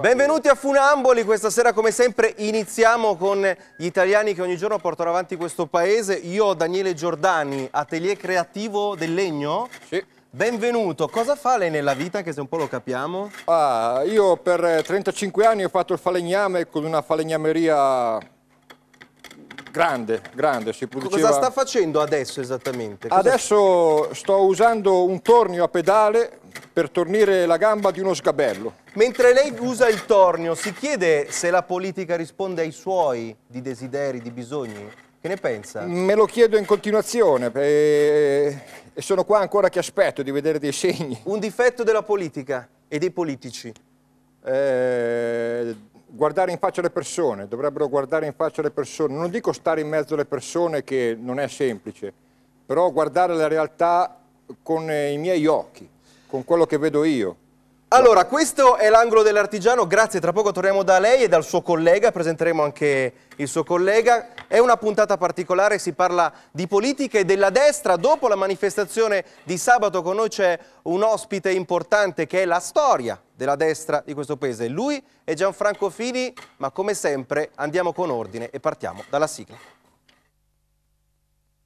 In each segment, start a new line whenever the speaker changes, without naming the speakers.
Benvenuti a Funamboli, questa sera come sempre iniziamo con gli italiani che ogni giorno portano avanti questo paese. Io Daniele Giordani, atelier creativo del legno. Sì. Benvenuto, cosa fa lei nella vita che se un po' lo capiamo?
Ah, io per 35 eh, anni ho fatto il falegname con una falegnameria
Grande, grande, si produceva... Cosa sta facendo adesso esattamente? Cosa...
Adesso sto usando un tornio a pedale per tornire la gamba di uno sgabello.
Mentre lei usa il tornio, si chiede se la politica risponde ai suoi di desideri, di bisogni? Che ne pensa?
Me lo chiedo in continuazione eh, e sono qua ancora che aspetto di vedere dei segni. Un difetto della politica e dei politici? Eh guardare in faccia le persone, dovrebbero guardare in faccia le persone, non dico stare in mezzo alle persone che non è semplice, però guardare la realtà con eh, i miei occhi, con quello che vedo io. Allora, questo è
l'angolo dell'artigiano, grazie, tra poco torniamo da lei e dal suo collega, presenteremo anche il suo collega. È una puntata particolare, si parla di politica e della destra. Dopo la manifestazione di sabato con noi c'è un ospite importante che è la storia della destra di questo paese. Lui è Gianfranco Fini, ma come sempre andiamo con ordine e partiamo dalla sigla.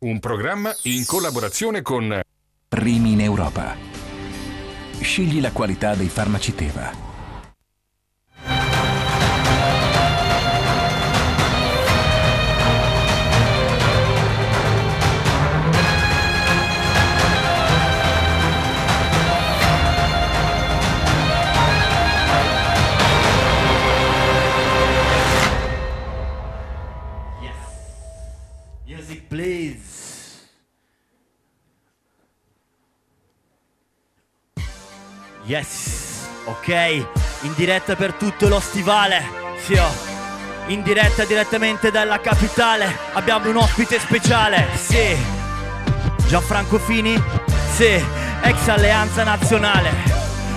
Un programma in collaborazione con Primi in Europa. Scegli la qualità dei farmaci Teva.
Yes, ok, in diretta per tutto lo stivale, sì, oh. in diretta direttamente dalla capitale, abbiamo un ospite speciale, sì, Gianfranco Fini, sì, ex alleanza nazionale,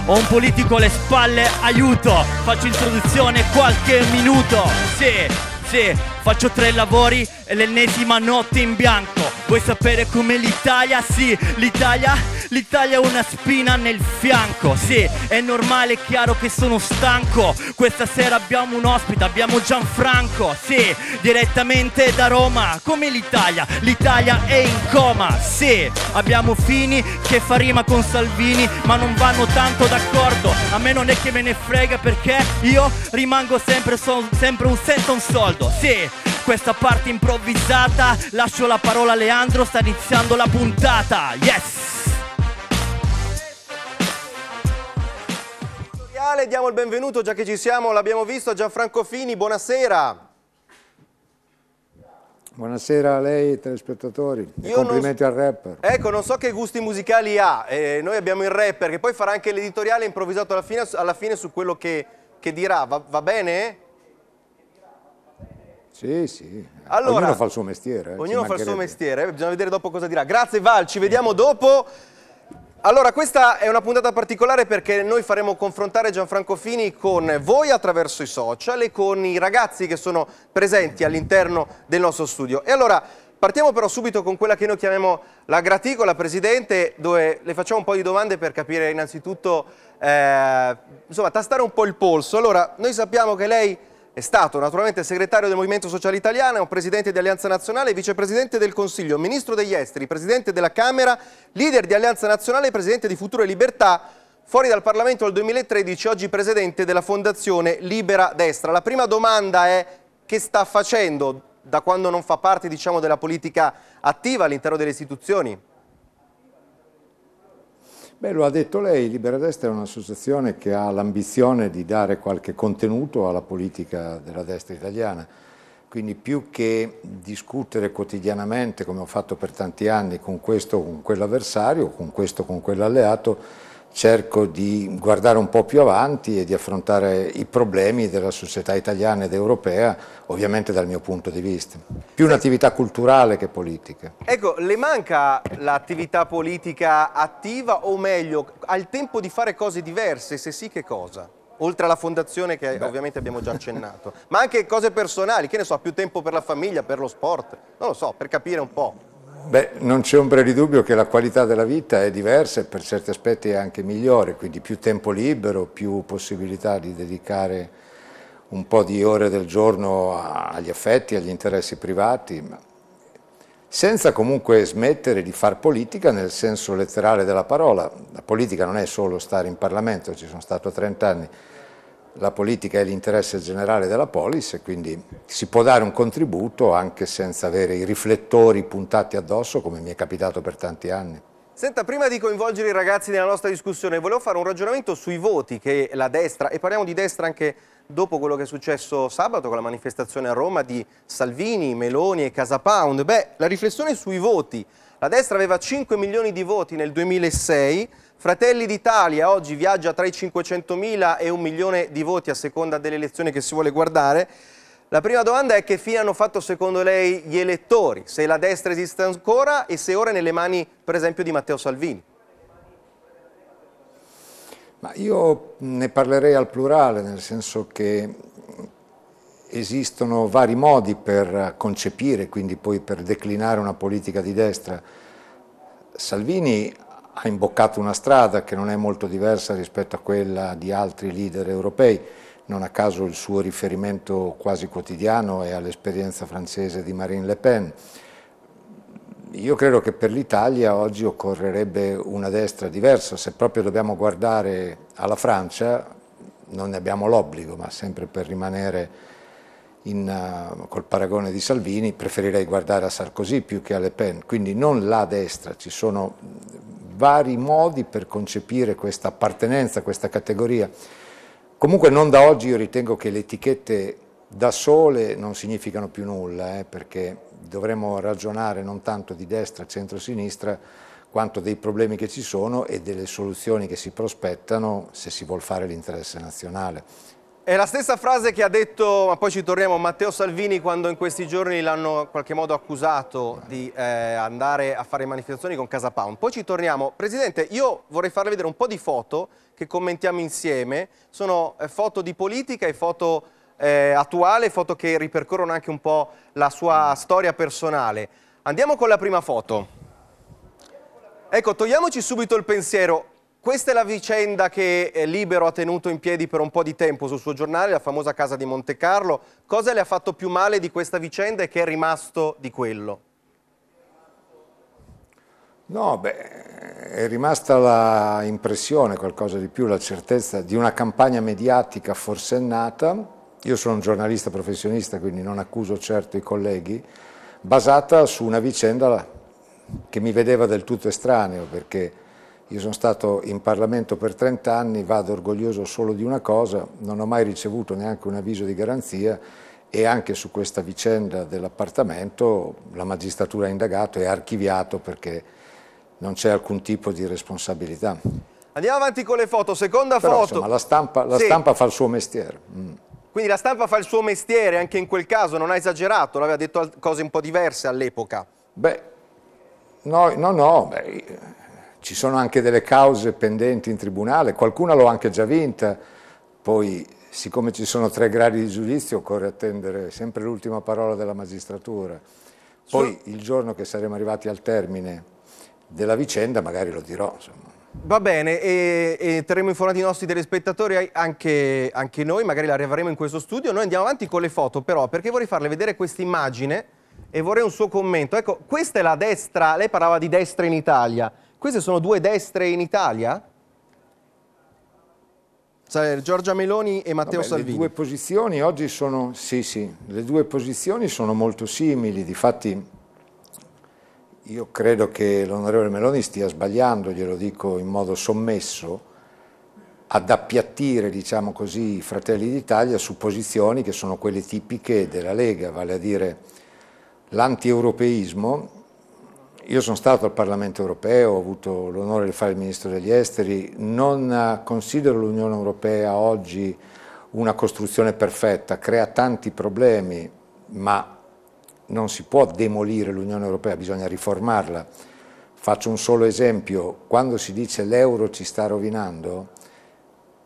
ho un politico alle spalle, aiuto, faccio introduzione qualche minuto, sì, sì, faccio tre lavori e l'ennesima notte in bianco, Vuoi sapere come l'Italia? Sì, l'Italia, l'Italia è una spina nel fianco. Sì, è normale, è chiaro che sono stanco. Questa sera abbiamo un ospite, abbiamo Gianfranco. Sì, direttamente da Roma. Come l'Italia? L'Italia è in coma. Sì, abbiamo Fini che fa rima con Salvini, ma non vanno tanto d'accordo. A me non è che me ne frega perché io rimango sempre, so, sempre un senza un soldo. Sì questa parte improvvisata. Lascio la parola a Leandro, sta iniziando la puntata. Yes!
Editoriale, Diamo il benvenuto, già che ci siamo, l'abbiamo visto, a Gianfranco Fini, buonasera.
Buonasera a lei telespettatori e Io complimenti non... al rapper.
Ecco, non so che gusti musicali ha, eh, noi abbiamo il rapper che poi farà anche l'editoriale improvvisato alla fine, alla fine, su quello che, che dirà, va, va bene?
Sì, sì.
Allora, ognuno fa il suo
mestiere. Eh, ognuno fa il suo
mestiere, eh, bisogna vedere dopo cosa dirà. Grazie Val, ci vediamo dopo. Allora, questa è una puntata particolare perché noi faremo confrontare Gianfranco Fini con voi attraverso i social e con i ragazzi che sono presenti all'interno del nostro studio. E allora, partiamo però subito con quella che noi chiamiamo la graticola, Presidente, dove le facciamo un po' di domande per capire innanzitutto, eh, insomma, tastare un po' il polso. Allora, noi sappiamo che lei è stato naturalmente segretario del Movimento Sociale Italiano, presidente di Alleanza Nazionale, vicepresidente del Consiglio, ministro degli Esteri, presidente della Camera, leader di Alleanza Nazionale e presidente di Future Libertà, fuori dal Parlamento dal 2013, oggi presidente della Fondazione Libera Destra. La prima domanda è che sta facendo da quando non fa parte diciamo, della politica attiva all'interno delle istituzioni?
Beh, lo ha detto lei, Libera Destra è un'associazione che ha l'ambizione di dare qualche contenuto alla politica della destra italiana, quindi più che discutere quotidianamente, come ho fatto per tanti anni, con questo o con quell'avversario, con questo o con quell'alleato, cerco di guardare un po' più avanti e di affrontare i problemi della società italiana ed europea, ovviamente dal mio punto di vista. Più un'attività culturale che politica.
Ecco, le manca l'attività politica attiva o meglio, ha il tempo di fare cose diverse? Se sì, che cosa? oltre alla fondazione che Beh. ovviamente abbiamo già accennato, ma anche cose personali, che ne so, più tempo per la famiglia, per lo sport, non lo so, per capire un po'.
Beh, non c'è ombra di dubbio che la qualità della vita è diversa e per certi aspetti è anche migliore, quindi più tempo libero, più possibilità di dedicare un po' di ore del giorno agli affetti, agli interessi privati, senza comunque smettere di far politica nel senso letterale della parola. La politica non è solo stare in Parlamento, ci sono stato 30 anni, la politica è l'interesse generale della polis e quindi si può dare un contributo anche senza avere i riflettori puntati addosso come mi è capitato per tanti anni.
Senta, prima di coinvolgere i ragazzi nella nostra discussione, volevo fare un ragionamento sui voti che la destra, e parliamo di destra anche dopo quello che è successo sabato con la manifestazione a Roma di Salvini, Meloni e Casapound. Beh, la riflessione sui voti. La destra aveva 5 milioni di voti nel 2006, Fratelli d'Italia oggi viaggia tra i 500.000 e un milione di voti a seconda delle elezioni che si vuole guardare. La prima domanda è che fine hanno fatto secondo lei gli elettori, se la destra esiste ancora e se ora è nelle mani per esempio di Matteo Salvini.
Ma io ne parlerei al plurale, nel senso che esistono vari modi per concepire, quindi poi per declinare una politica di destra. Salvini ha imboccato una strada che non è molto diversa rispetto a quella di altri leader europei, non a caso il suo riferimento quasi quotidiano è all'esperienza francese di Marine Le Pen. Io credo che per l'Italia oggi occorrerebbe una destra diversa, se proprio dobbiamo guardare alla Francia non ne abbiamo l'obbligo, ma sempre per rimanere in, uh, col paragone di Salvini, preferirei guardare a Sarkozy più che a Le Pen, quindi non la destra, ci sono vari modi per concepire questa appartenenza, questa categoria. Comunque non da oggi io ritengo che le etichette da sole non significano più nulla, eh, perché dovremmo ragionare non tanto di destra, centro-sinistra, quanto dei problemi che ci sono e delle soluzioni che si prospettano se si vuol fare l'interesse nazionale.
È la stessa frase che ha detto, ma poi ci torniamo, Matteo Salvini quando in questi giorni l'hanno in qualche modo accusato di eh, andare a fare manifestazioni con Casa Pound. Poi ci torniamo. Presidente, io vorrei farle vedere un po' di foto che commentiamo insieme. Sono eh, foto di politica e foto eh, attuale, foto che ripercorrono anche un po' la sua storia personale. Andiamo con la prima foto. Ecco, togliamoci subito il pensiero. Questa è la vicenda che eh, Libero ha tenuto in piedi per un po' di tempo sul suo giornale, la famosa casa di Monte Carlo. Cosa le ha fatto più male di questa vicenda e che è rimasto di quello?
No, beh,
è rimasta l'impressione, qualcosa di più, la certezza di una campagna mediatica forsennata. Io sono un giornalista professionista, quindi non accuso certo i colleghi, basata su una vicenda che mi vedeva del tutto estraneo, perché io sono stato in Parlamento per 30 anni, vado orgoglioso solo di una cosa, non ho mai ricevuto neanche un avviso di garanzia e anche su questa vicenda dell'appartamento la magistratura ha indagato e ha archiviato perché non c'è alcun tipo di responsabilità.
Andiamo avanti con le foto, seconda Però, foto. Insomma, la stampa, la sì. stampa fa
il suo mestiere. Mm.
Quindi la stampa fa il suo mestiere, anche in quel caso non ha esagerato, l'aveva detto cose un po' diverse all'epoca.
Beh, no, no, no beh, ci sono anche delle cause pendenti in tribunale, qualcuna l'ho anche già vinta, poi siccome ci sono tre gradi di giudizio occorre attendere sempre l'ultima parola della magistratura. Poi il giorno che saremo arrivati al termine della vicenda magari lo dirò. Insomma.
Va bene, e, e, terremo informati i nostri telespettatori, anche, anche noi, magari la riavremo in questo studio. Noi andiamo avanti con le foto però, perché vorrei farle vedere questa immagine e vorrei un suo commento. Ecco, questa è la destra, lei parlava di destra in Italia. Queste sono due destre in Italia? Giorgia Meloni e Matteo Vabbè, Salvini. Le due
posizioni oggi sono, sì, sì, le due posizioni sono molto simili, difatti io credo che l'onorevole Meloni stia sbagliando, glielo dico in modo sommesso, ad appiattire, diciamo così, i Fratelli d'Italia su posizioni che sono quelle tipiche della Lega, vale a dire l'antieuropeismo io sono stato al Parlamento europeo, ho avuto l'onore di fare il ministro degli esteri, non eh, considero l'Unione europea oggi una costruzione perfetta, crea tanti problemi, ma non si può demolire l'Unione europea, bisogna riformarla. Faccio un solo esempio, quando si dice l'euro ci sta rovinando,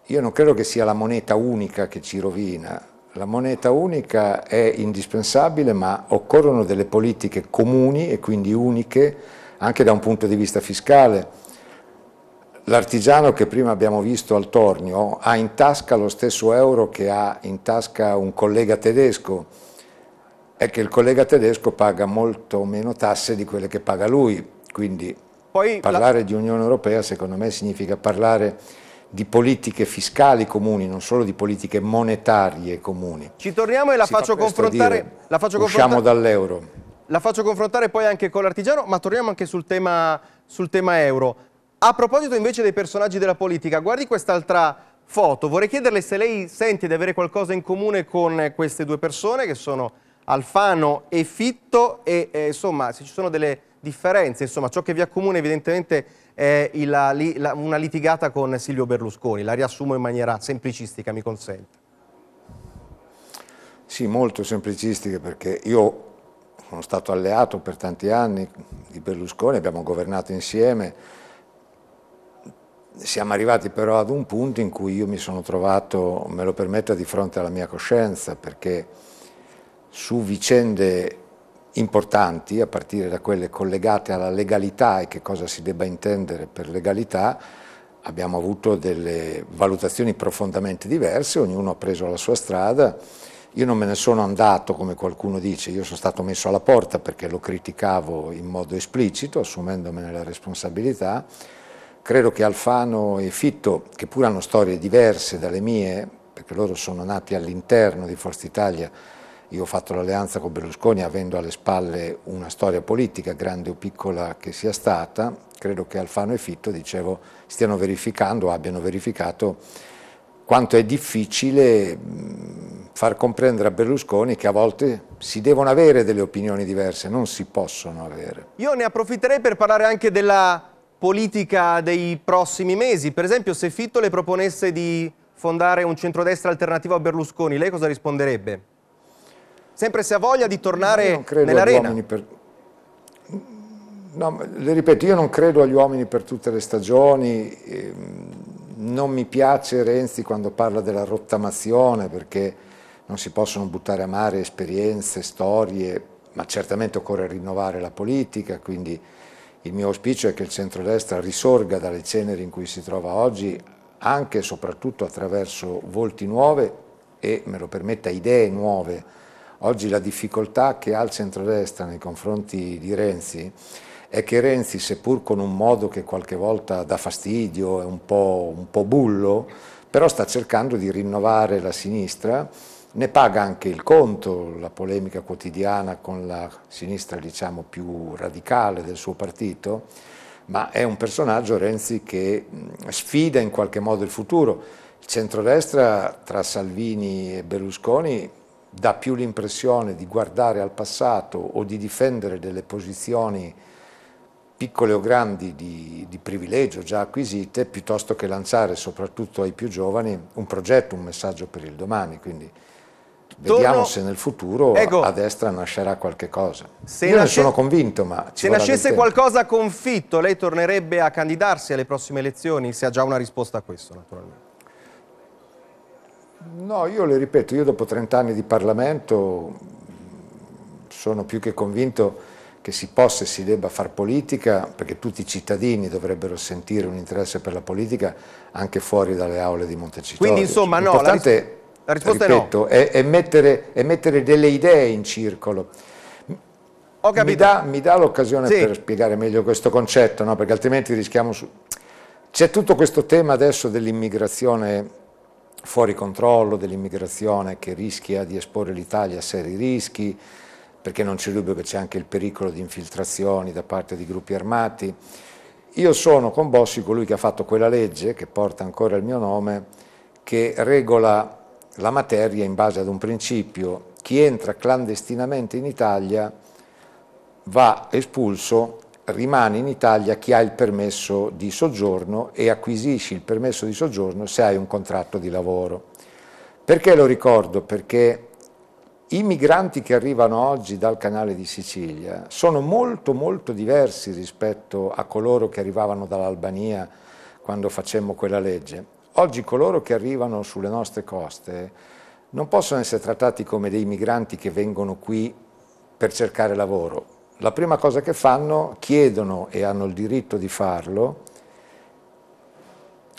io non credo che sia la moneta unica che ci rovina, la moneta unica è indispensabile ma occorrono delle politiche comuni e quindi uniche anche da un punto di vista fiscale. L'artigiano che prima abbiamo visto al tornio ha in tasca lo stesso euro che ha in tasca un collega tedesco, è che il collega tedesco paga molto meno tasse di quelle che paga lui, quindi
Poi parlare
la... di Unione Europea secondo me significa parlare di politiche fiscali comuni, non solo di politiche monetarie comuni. Ci torniamo e la si faccio confrontare. Dire, la faccio usciamo confrontare, dall'euro.
La faccio confrontare poi anche con l'artigiano, ma torniamo anche sul tema, sul tema euro. A proposito invece dei personaggi della politica, guardi quest'altra foto. Vorrei chiederle se lei sente di avere qualcosa in comune con queste due persone che sono Alfano e Fitto e eh, insomma se ci sono delle differenze, insomma ciò che vi accomuna evidentemente è è la, la, una litigata con Silvio Berlusconi, la riassumo in maniera semplicistica, mi consente.
Sì, molto semplicistica perché io sono stato alleato per tanti anni di Berlusconi, abbiamo governato insieme, siamo arrivati però ad un punto in cui io mi sono trovato, me lo permetta, di fronte alla mia coscienza perché su vicende importanti, a partire da quelle collegate alla legalità e che cosa si debba intendere per legalità, abbiamo avuto delle valutazioni profondamente diverse, ognuno ha preso la sua strada. Io non me ne sono andato, come qualcuno dice, io sono stato messo alla porta perché lo criticavo in modo esplicito, assumendomene la responsabilità. Credo che Alfano e Fitto, che pur hanno storie diverse dalle mie, perché loro sono nati all'interno di Forza Italia, io ho fatto l'alleanza con Berlusconi avendo alle spalle una storia politica, grande o piccola che sia stata, credo che Alfano e Fitto, dicevo, stiano verificando, abbiano verificato quanto è difficile far comprendere a Berlusconi che a volte si devono avere delle opinioni diverse, non si possono avere.
Io ne approfitterei per parlare anche della politica dei prossimi mesi. Per esempio, se Fitto le proponesse di fondare un centrodestra alternativo a Berlusconi, lei cosa risponderebbe? sempre se ha voglia di tornare nell'arena.
Per... No, le ripeto, io non credo agli uomini per tutte le stagioni, ehm, non mi piace Renzi quando parla della rottamazione perché non si possono buttare a mare esperienze, storie, ma certamente occorre rinnovare la politica, quindi il mio auspicio è che il centrodestra risorga dalle ceneri in cui si trova oggi anche e soprattutto attraverso volti nuove e, me lo permetta, idee nuove Oggi la difficoltà che ha il centrodestra nei confronti di Renzi è che Renzi, seppur con un modo che qualche volta dà fastidio, è un po', un po bullo, però sta cercando di rinnovare la sinistra, ne paga anche il conto, la polemica quotidiana con la sinistra diciamo, più radicale del suo partito, ma è un personaggio Renzi che sfida in qualche modo il futuro. Il centrodestra tra Salvini e Berlusconi dà più l'impressione di guardare al passato o di difendere delle posizioni piccole o grandi di, di, privilegio già acquisite, piuttosto che lanciare soprattutto ai più giovani un progetto, un messaggio per il domani. Quindi vediamo Torno... se nel futuro Ego. a destra nascerà qualche cosa. Se Io nasce... ne sono convinto, ma Se nascesse
qualcosa confitto, lei tornerebbe a candidarsi alle prossime elezioni? Se ha già una risposta a questo, naturalmente.
No, io le ripeto, io dopo 30 anni di Parlamento sono più che convinto che si possa e si debba far politica, perché tutti i cittadini dovrebbero sentire un interesse per la politica anche fuori dalle aule di Montecitorio. Quindi insomma cioè, no, la, ris
la, risposta ripeto,
è no. È, è, mettere, è mettere delle idee in circolo. Ho capito. Mi dà, dà l'occasione sì. per spiegare meglio questo concetto, no? perché altrimenti rischiamo... Su... C'è tutto questo tema adesso dell'immigrazione fuori controllo dell'immigrazione che rischia di esporre l'Italia a seri rischi, perché non c'è dubbio che c'è anche il pericolo di infiltrazioni da parte di gruppi armati. Io sono con Bossi colui che ha fatto quella legge, che porta ancora il mio nome, che regola la materia in base ad un principio. Chi entra clandestinamente in Italia va espulso rimane in Italia chi ha il permesso di soggiorno e acquisisci il permesso di soggiorno se hai un contratto di lavoro. Perché lo ricordo? Perché i migranti che arrivano oggi dal canale di Sicilia sono molto molto diversi rispetto a coloro che arrivavano dall'Albania quando facemmo quella legge. Oggi coloro che arrivano sulle nostre coste non possono essere trattati come dei migranti che vengono qui per cercare lavoro, la prima cosa che fanno, chiedono e hanno il diritto di farlo,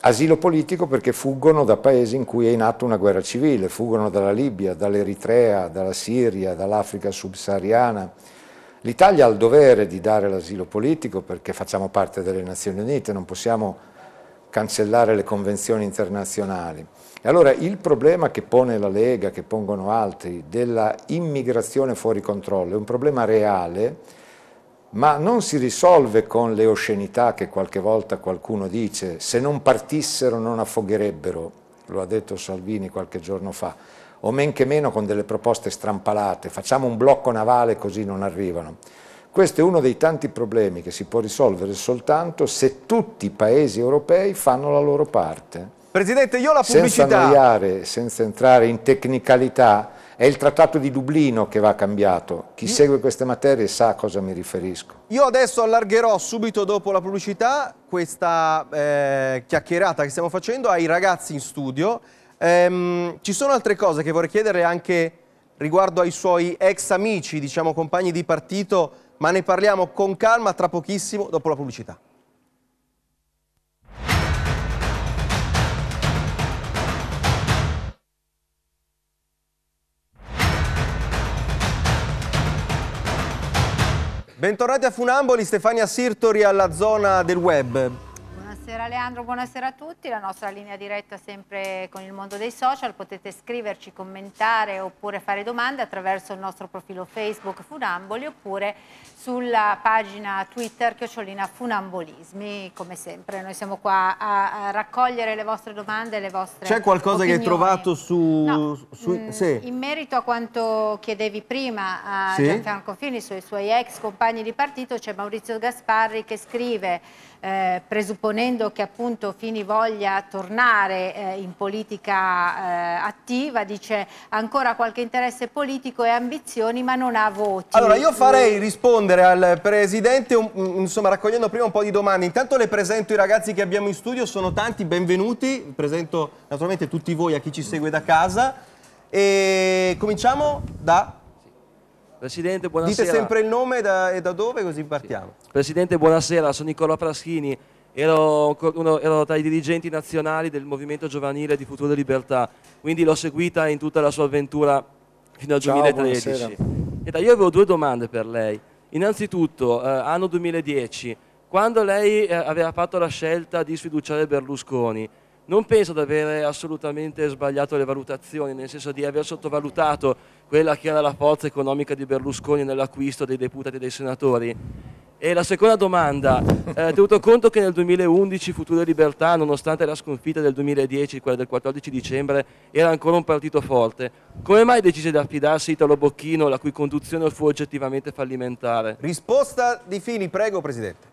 asilo politico perché fuggono da paesi in cui è in atto una guerra civile, fuggono dalla Libia, dall'Eritrea, dalla Siria, dall'Africa subsahariana. L'Italia ha il dovere di dare l'asilo politico perché facciamo parte delle Nazioni Unite, non possiamo cancellare le convenzioni internazionali. E allora il problema che pone la Lega, che pongono altri, della immigrazione fuori controllo è un problema reale, ma non si risolve con le oscenità che qualche volta qualcuno dice, se non partissero non affogherebbero, lo ha detto Salvini qualche giorno fa, o men che meno con delle proposte strampalate, facciamo un blocco navale così non arrivano. Questo è uno dei tanti problemi che si può risolvere soltanto se tutti i paesi europei fanno la loro parte.
Presidente, io la pubblicità... Senza annoiare,
senza entrare in tecnicalità, è il trattato di Dublino che va cambiato. Chi io... segue queste materie sa a cosa mi riferisco.
Io adesso allargherò subito dopo la pubblicità questa eh, chiacchierata che stiamo facendo ai ragazzi in studio. Ehm, ci sono altre cose che vorrei chiedere anche riguardo ai suoi ex amici, diciamo compagni di partito ma ne parliamo con calma tra pochissimo dopo la pubblicità. Bentornati a Funamboli, Stefania Sirtori alla zona del web.
Buonasera Leandro, buonasera a tutti, la nostra linea diretta sempre con il mondo dei social, potete scriverci, commentare oppure fare domande attraverso il nostro profilo Facebook Funamboli oppure sulla pagina Twitter Chiocciolina Funambolismi, come sempre. Noi siamo qua a, a raccogliere le vostre domande le vostre C'è qualcosa opinioni. che hai trovato
su... No, su mh, mm, sì. In
merito a quanto chiedevi prima a sì. Gianfranco Fini sui suoi ex compagni di partito, c'è Maurizio Gasparri che scrive, eh, presupponendo che appunto Fini voglia tornare eh, in politica eh, attiva, dice ancora qualche interesse politico e ambizioni ma non ha voti. Allora io farei mm.
rispondere rispondere al Presidente, insomma raccogliendo prima un po' di domande. Intanto le presento i ragazzi che abbiamo in studio, sono tanti, benvenuti. Presento naturalmente tutti voi a chi ci segue da casa. E cominciamo da... Presidente, buonasera. Dite sempre
il nome e da, e da dove così partiamo. Sì. Presidente, buonasera, sono Nicola Fraschini. Ero, uno, ero, tra i dirigenti nazionali del movimento giovanile di Futura Libertà, quindi l'ho seguita in tutta la sua avventura fino al Ciao, 2013. Buonasera. io avevo due domande per lei. Innanzitutto, eh, anno 2010, quando lei eh, aveva fatto la scelta di sfiduciare Berlusconi, non penso di avere assolutamente sbagliato le valutazioni, nel senso di aver sottovalutato quella che era la forza economica di Berlusconi nell'acquisto dei deputati e dei senatori. E la seconda domanda, eh, tenuto conto che nel 2011 Futura Libertà, nonostante la sconfitta del 2010, quella del 14 dicembre, era ancora un partito forte, come mai decise di affidarsi Italo Bocchino, la cui conduzione fu oggettivamente fallimentare? Risposta di Fini, prego Presidente.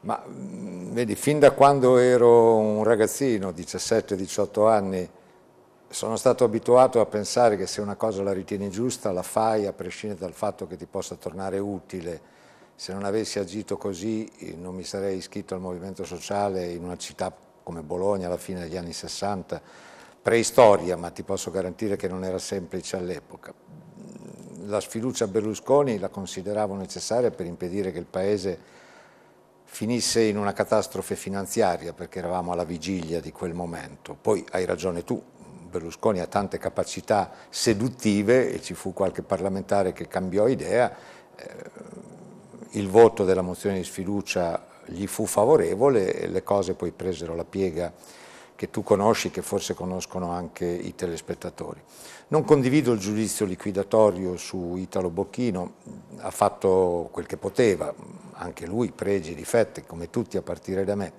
Ma mm, vedi, fin da quando ero un ragazzino, 17-18 anni, sono stato abituato a pensare che se una cosa la ritieni giusta la fai a prescindere dal fatto che ti possa tornare utile. Se non avessi agito così eh, non mi sarei iscritto al movimento sociale in una città come Bologna alla fine degli anni 60, preistoria, ma ti posso garantire che non era semplice all'epoca. Mm, la sfiducia a Berlusconi la consideravo necessaria per impedire che il Paese finisse in una catastrofe finanziaria perché eravamo alla vigilia di quel momento. Poi hai ragione tu, Berlusconi ha tante capacità seduttive e ci fu qualche parlamentare che cambiò idea, eh, il voto della mozione di sfiducia gli fu favorevole e le cose poi presero la piega che tu conosci, che forse conoscono anche i telespettatori. Non condivido il giudizio liquidatorio su Italo Bocchino, ha fatto quel che poteva, anche lui pregi e difetti, come tutti a partire da me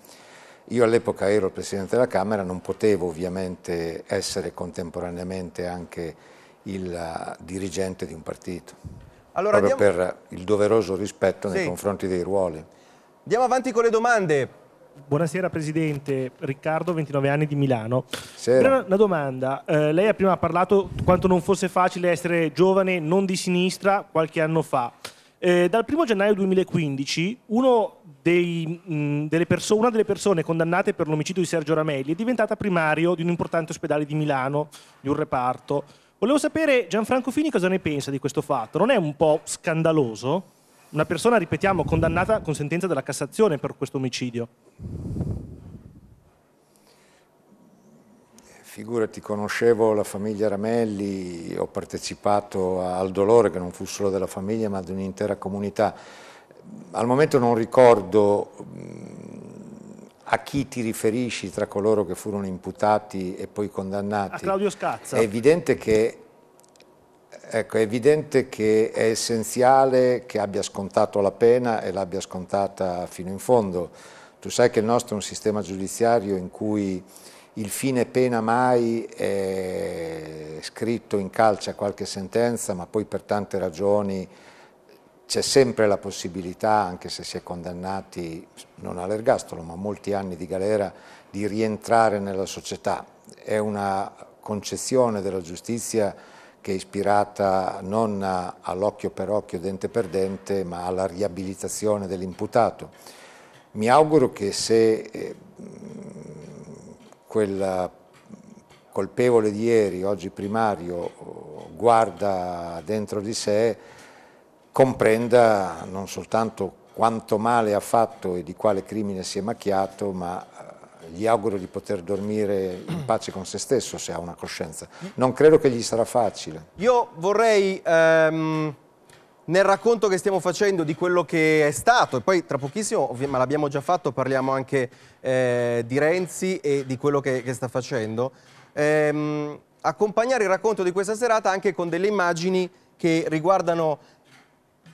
io all'epoca ero il Presidente della Camera, non potevo ovviamente essere contemporaneamente anche il eh, dirigente di un partito,
allora, proprio andiamo...
per il doveroso rispetto sì. nei confronti dei ruoli. Andiamo
avanti con le domande. Buonasera Presidente, Riccardo, 29 anni di Milano. Una, una domanda, eh, lei ha prima parlato quanto non fosse facile essere giovane non di sinistra qualche anno fa. Eh, dal 1 gennaio 2015 dei, mh, delle perso- una delle persone condannate per l'omicidio di Sergio Ramelli è diventata primario di un importante ospedale di Milano, di un reparto. Volevo sapere Gianfranco Fini cosa ne pensa di questo fatto. Non è un po' scandaloso? Una persona, ripetiamo, condannata con sentenza della Cassazione
per questo omicidio.
Figurati, conoscevo la famiglia Ramelli, ho partecipato al dolore che non fu solo della famiglia ma di un'intera comunità. Al momento non ricordo mm, a chi ti riferisci tra coloro che furono imputati e poi condannati. A Claudio Scazza. È evidente che, ecco, è, evidente che è essenziale che abbia scontato la pena e l'abbia scontata fino in fondo. Tu sai che il nostro è un sistema giudiziario in cui il fine pena mai è scritto in calce a qualche sentenza, ma poi per tante ragioni c'è sempre la possibilità, anche se si è condannati non all'ergastolo, ma a molti anni di galera, di rientrare nella società. È una concezione della giustizia che è ispirata non all'occhio per occhio, dente per dente, ma alla riabilitazione dell'imputato. Mi auguro che se eh, quel colpevole di ieri, oggi primario, guarda dentro di sé, comprenda non soltanto quanto male ha fatto e di quale crimine si è macchiato, ma eh, gli auguro di poter dormire in pace con se stesso se ha una coscienza. Non credo che gli sarà facile.
Io vorrei... Um nel racconto che stiamo facendo di quello che è stato e poi tra pochissimo, ma l'abbiamo già fatto, parliamo anche eh, di Renzi e di quello che, che sta facendo, ehm, accompagnare il racconto di questa serata anche con delle immagini che riguardano,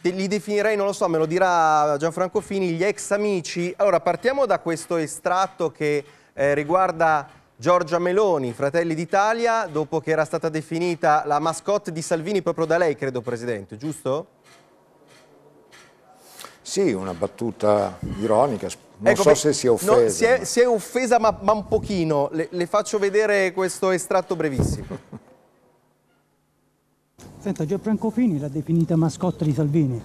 li definirei, non lo so, me lo dirà Gianfranco Fini, gli ex amici. Allora partiamo da questo estratto che eh, riguarda Giorgia Meloni, Fratelli d'Italia, dopo che era stata definita la mascotte di Salvini proprio da lei, credo Presidente, giusto?
Sì, una battuta ironica,
non ecco, so se si è offesa. No, si, è, ma...
si, è, offesa ma, ma un pochino, le, le faccio vedere questo estratto brevissimo.
Senta, Gianfranco Fini l'ha definita mascotte di Salvini.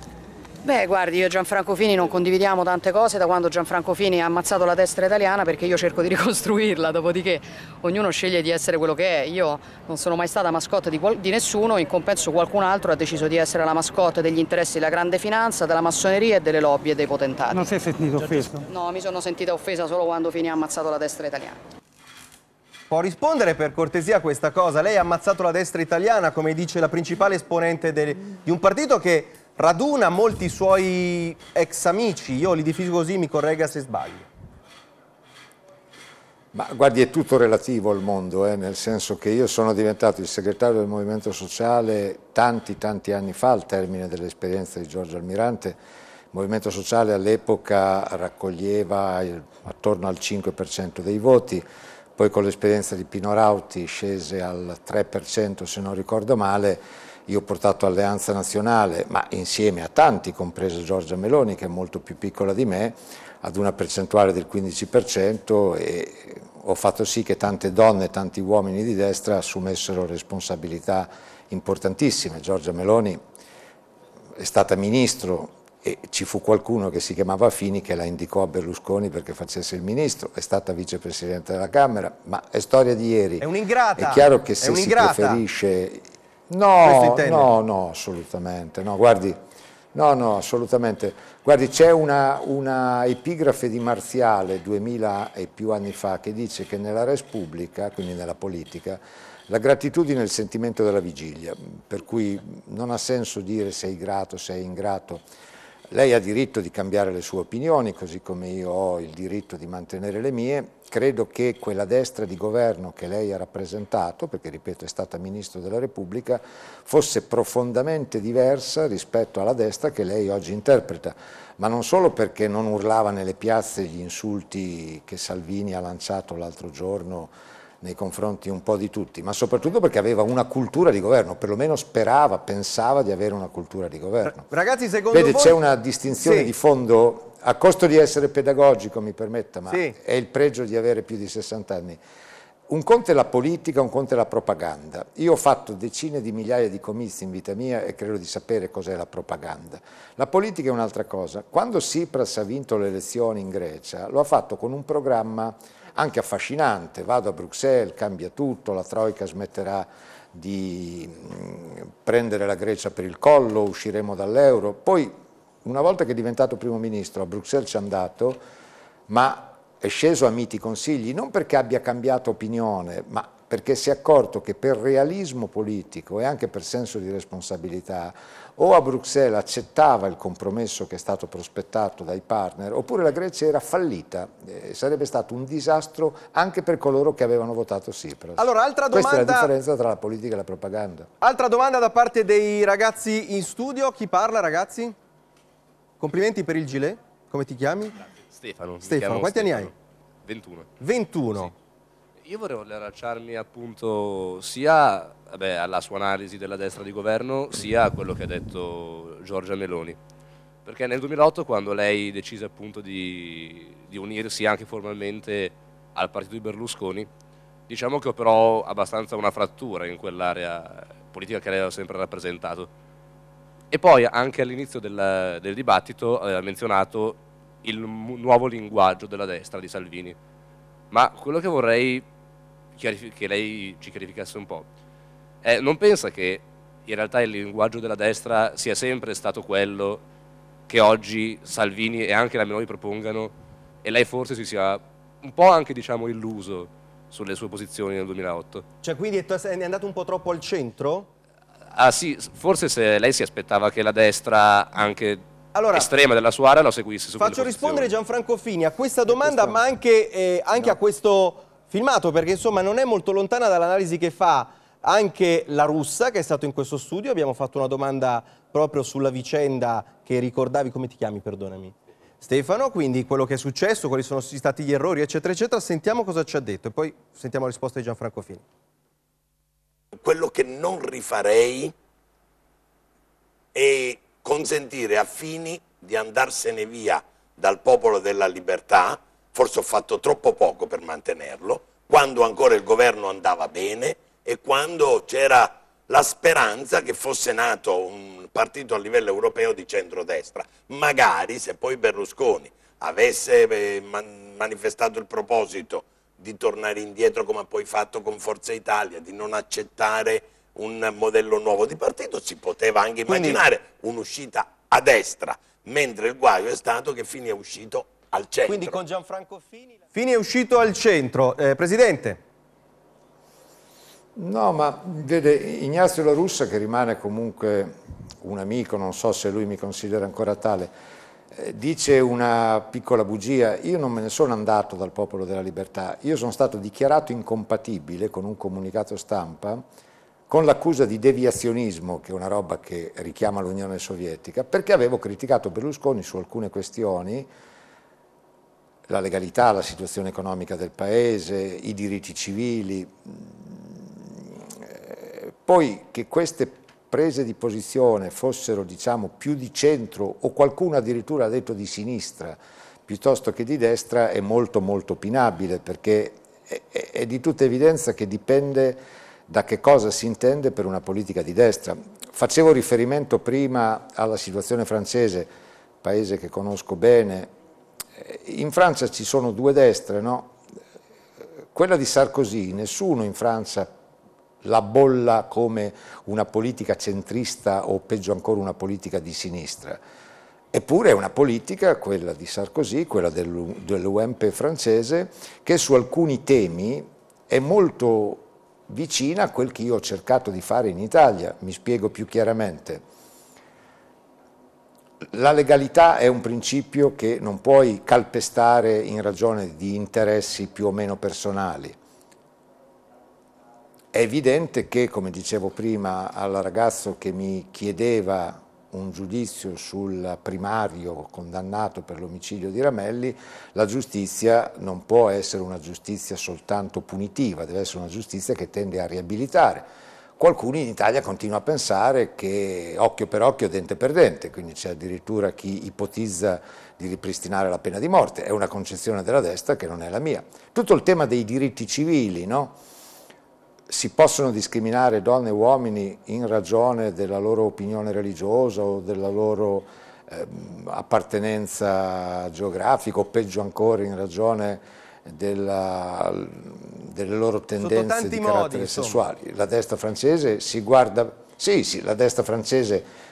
Beh, guardi, io e Gianfranco Fini non condividiamo tante cose da quando Gianfranco Fini ha ammazzato la destra italiana perché io cerco di ricostruirla, dopodiché ognuno sceglie di essere quello che è. Io non sono mai stata mascotte di, di nessuno, in compenso qualcun altro ha deciso di essere la mascotte degli interessi della grande finanza, della massoneria e delle lobby e dei potentati.
Non si è sentito offeso?
No, mi sono sentita offesa solo quando Fini ha ammazzato la destra italiana. Può
rispondere
per cortesia a questa cosa? Lei ha ammazzato la destra italiana, come dice la principale esponente del, di un partito che raduna molti suoi ex amici, io li definisco così, mi corregga se sbaglio.
Ma guardi, è tutto relativo al mondo, eh, nel senso che io sono diventato il segretario del Movimento Sociale tanti, tanti anni fa, al termine dell'esperienza di Giorgio Almirante. Il Movimento Sociale all'epoca raccoglieva il, attorno al 5% dei voti, poi con l'esperienza di Pino Rauti scese al 3% se non ricordo male, io ho portato Alleanza Nazionale, ma insieme a tanti, compresa Giorgia Meloni, che è molto più piccola di me, ad una percentuale del 15% e ho fatto sì che tante donne e tanti uomini di destra assumessero responsabilità importantissime. Giorgia Meloni è stata ministro e ci fu qualcuno che si chiamava Fini che la indicò a Berlusconi perché facesse il ministro, è stata vicepresidente della Camera, ma è storia di ieri. È
un'ingrata. È chiaro che se si preferisce No, no,
no, assolutamente. No, guardi, no, no, assolutamente. Guardi, c'è una, una, epigrafe di Marziale duemila e più anni fa che dice che nella res pubblica, quindi nella politica, la gratitudine è il sentimento della vigilia, per cui non ha senso dire sei grato, sei ingrato lei ha diritto di cambiare le sue opinioni, così come io ho il diritto di mantenere le mie. Credo che quella destra di governo che lei ha rappresentato, perché ripeto è stata Ministro della Repubblica, fosse profondamente diversa rispetto alla destra che lei oggi interpreta. Ma non solo perché non urlava nelle piazze gli insulti che Salvini ha lanciato l'altro giorno nei confronti un po' di tutti, ma soprattutto perché aveva una cultura di governo, perlomeno sperava, pensava di avere una cultura di governo.
Ragazzi, secondo Vede, voi... c'è una
distinzione sì. di fondo, a costo di essere pedagogico, mi permetta, ma sì. è il pregio di avere più di 60 anni. Un conto è la politica, un conto è la propaganda. Io ho fatto decine di migliaia di comizi in vita mia e credo di sapere cos'è la propaganda. La politica è un'altra cosa. Quando Tsipras ha vinto le elezioni in Grecia, lo ha fatto con un programma anche affascinante, vado a Bruxelles, cambia tutto, la Troica smetterà di mm, prendere la Grecia per il collo, usciremo dall'euro, poi una volta che è diventato primo ministro a Bruxelles ci è andato, ma è sceso a miti consigli, non perché abbia cambiato opinione, ma perché si è accorto che per realismo politico e anche per senso di responsabilità o a Bruxelles accettava il compromesso che è stato prospettato dai partner oppure la Grecia era fallita, eh, sarebbe stato un disastro anche per coloro che avevano votato Tsipras. Allora, altra domanda... Questa è la differenza tra la politica e la propaganda.
Altra domanda da parte dei ragazzi in studio, chi parla ragazzi? Complimenti per il gilet, come ti chiami?
Stefano. Stefano, quanti Stefano. anni hai? 21.
21. Sì.
Io vorrei allacciarmi appunto sia vabbè, alla sua analisi della destra di governo, sia a quello che ha detto Giorgia Meloni. Perché nel 2008 quando lei decise appunto di, di unirsi anche formalmente al partito di Berlusconi, diciamo che operò abbastanza una frattura in quell'area politica che lei aveva sempre rappresentato. E poi anche all'inizio del, del dibattito aveva menzionato il nuovo linguaggio della destra di Salvini. Ma quello che vorrei che lei ci chiarificasse un po'. Eh, non pensa che in realtà il linguaggio della destra sia sempre stato quello che oggi Salvini e anche la Meloni propongano e lei forse si sia un po' anche diciamo, illuso sulle sue posizioni nel 2008. Cioè quindi è, andato un po' troppo al centro? Ah sì, forse se lei si aspettava che la destra anche allora, estrema della sua area lo seguisse. Su faccio
rispondere Gianfranco Fini a questa domanda, questo... ma anche, eh, anche no. a questo filmato perché insomma non è molto lontana dall'analisi che fa anche la russa che è stato in questo studio, abbiamo fatto una domanda proprio sulla vicenda che ricordavi, come ti chiami, perdonami? Stefano, quindi quello che è successo, quali sono stati gli errori, eccetera, eccetera, sentiamo cosa ci ha detto e poi sentiamo la risposta di Gianfranco Fini.
Quello che non rifarei è consentire a Fini di andarsene via dal popolo della
libertà forse ho fatto troppo poco per mantenerlo, quando ancora il governo andava bene e quando c'era la speranza che fosse nato un partito a livello europeo di centrodestra. Magari se poi Berlusconi avesse eh, manifestato il proposito di tornare indietro come ha poi fatto con Forza Italia, di non accettare un modello nuovo di partito, si poteva anche immaginare un'uscita a destra, mentre il guaio è stato che fine è uscito al centro. Quindi con Gianfranco Fini... Fini è uscito al centro. Eh, Presidente.
No, ma vede Ignazio La Russa che rimane comunque un amico, non so se lui mi considera ancora tale, eh, dice una piccola bugia, io non me ne sono andato dal Popolo della Libertà, io sono stato dichiarato incompatibile con un comunicato stampa con l'accusa di deviazionismo, che è una roba che richiama l'Unione Sovietica, perché avevo criticato Berlusconi su alcune questioni la legalità, la situazione economica del paese, i diritti civili. Eh, poi che queste prese di posizione fossero diciamo, più di centro o qualcuno addirittura ha detto di sinistra piuttosto che di destra è molto molto opinabile perché è, è, è di tutta evidenza che dipende da che cosa si intende per una politica di destra. Facevo riferimento prima alla situazione francese, paese che conosco bene, eh, in Francia ci sono due destre, no? quella di Sarkozy, nessuno in Francia la bolla come una politica centrista o peggio ancora una politica di sinistra. Eppure è una politica, quella di Sarkozy, quella dell'UMP francese, che su alcuni temi è molto vicina a quel che io ho cercato di fare in Italia, mi spiego più chiaramente. La legalità è un principio che non puoi calpestare in ragione di interessi più o meno personali. È evidente che, come dicevo prima al ragazzo che mi chiedeva un giudizio sul primario condannato per l'omicidio di Ramelli, la giustizia non può essere una giustizia soltanto punitiva, deve essere una giustizia che tende a riabilitare Qualcuno in Italia continua a pensare che occhio per occhio, dente per dente, quindi c'è addirittura chi ipotizza di ripristinare la pena di morte, è una concezione della destra che non è la mia. Tutto il tema dei diritti civili, no? si possono discriminare donne e uomini in ragione della loro opinione religiosa o della loro eh, appartenenza geografica o peggio ancora in ragione della delle loro tendenze di carattere modi, sessuali. La destra francese si guarda, sì, sì, la destra francese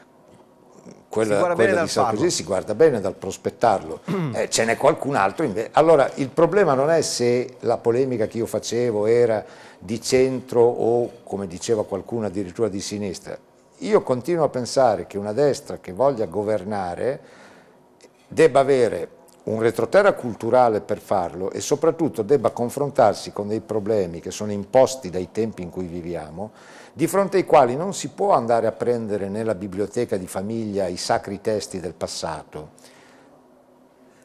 quella, quella di Sarkozy si guarda bene dal prospettarlo, eh, ce n'è qualcun altro invece. Allora il problema non è se la polemica che io facevo era di centro o come diceva qualcuno addirittura di sinistra. Io continuo a pensare che una destra che voglia governare debba avere un retroterra culturale per farlo e soprattutto debba confrontarsi con dei problemi che sono imposti dai tempi in cui viviamo, di fronte ai quali non si può andare a prendere nella biblioteca di famiglia i sacri testi del passato.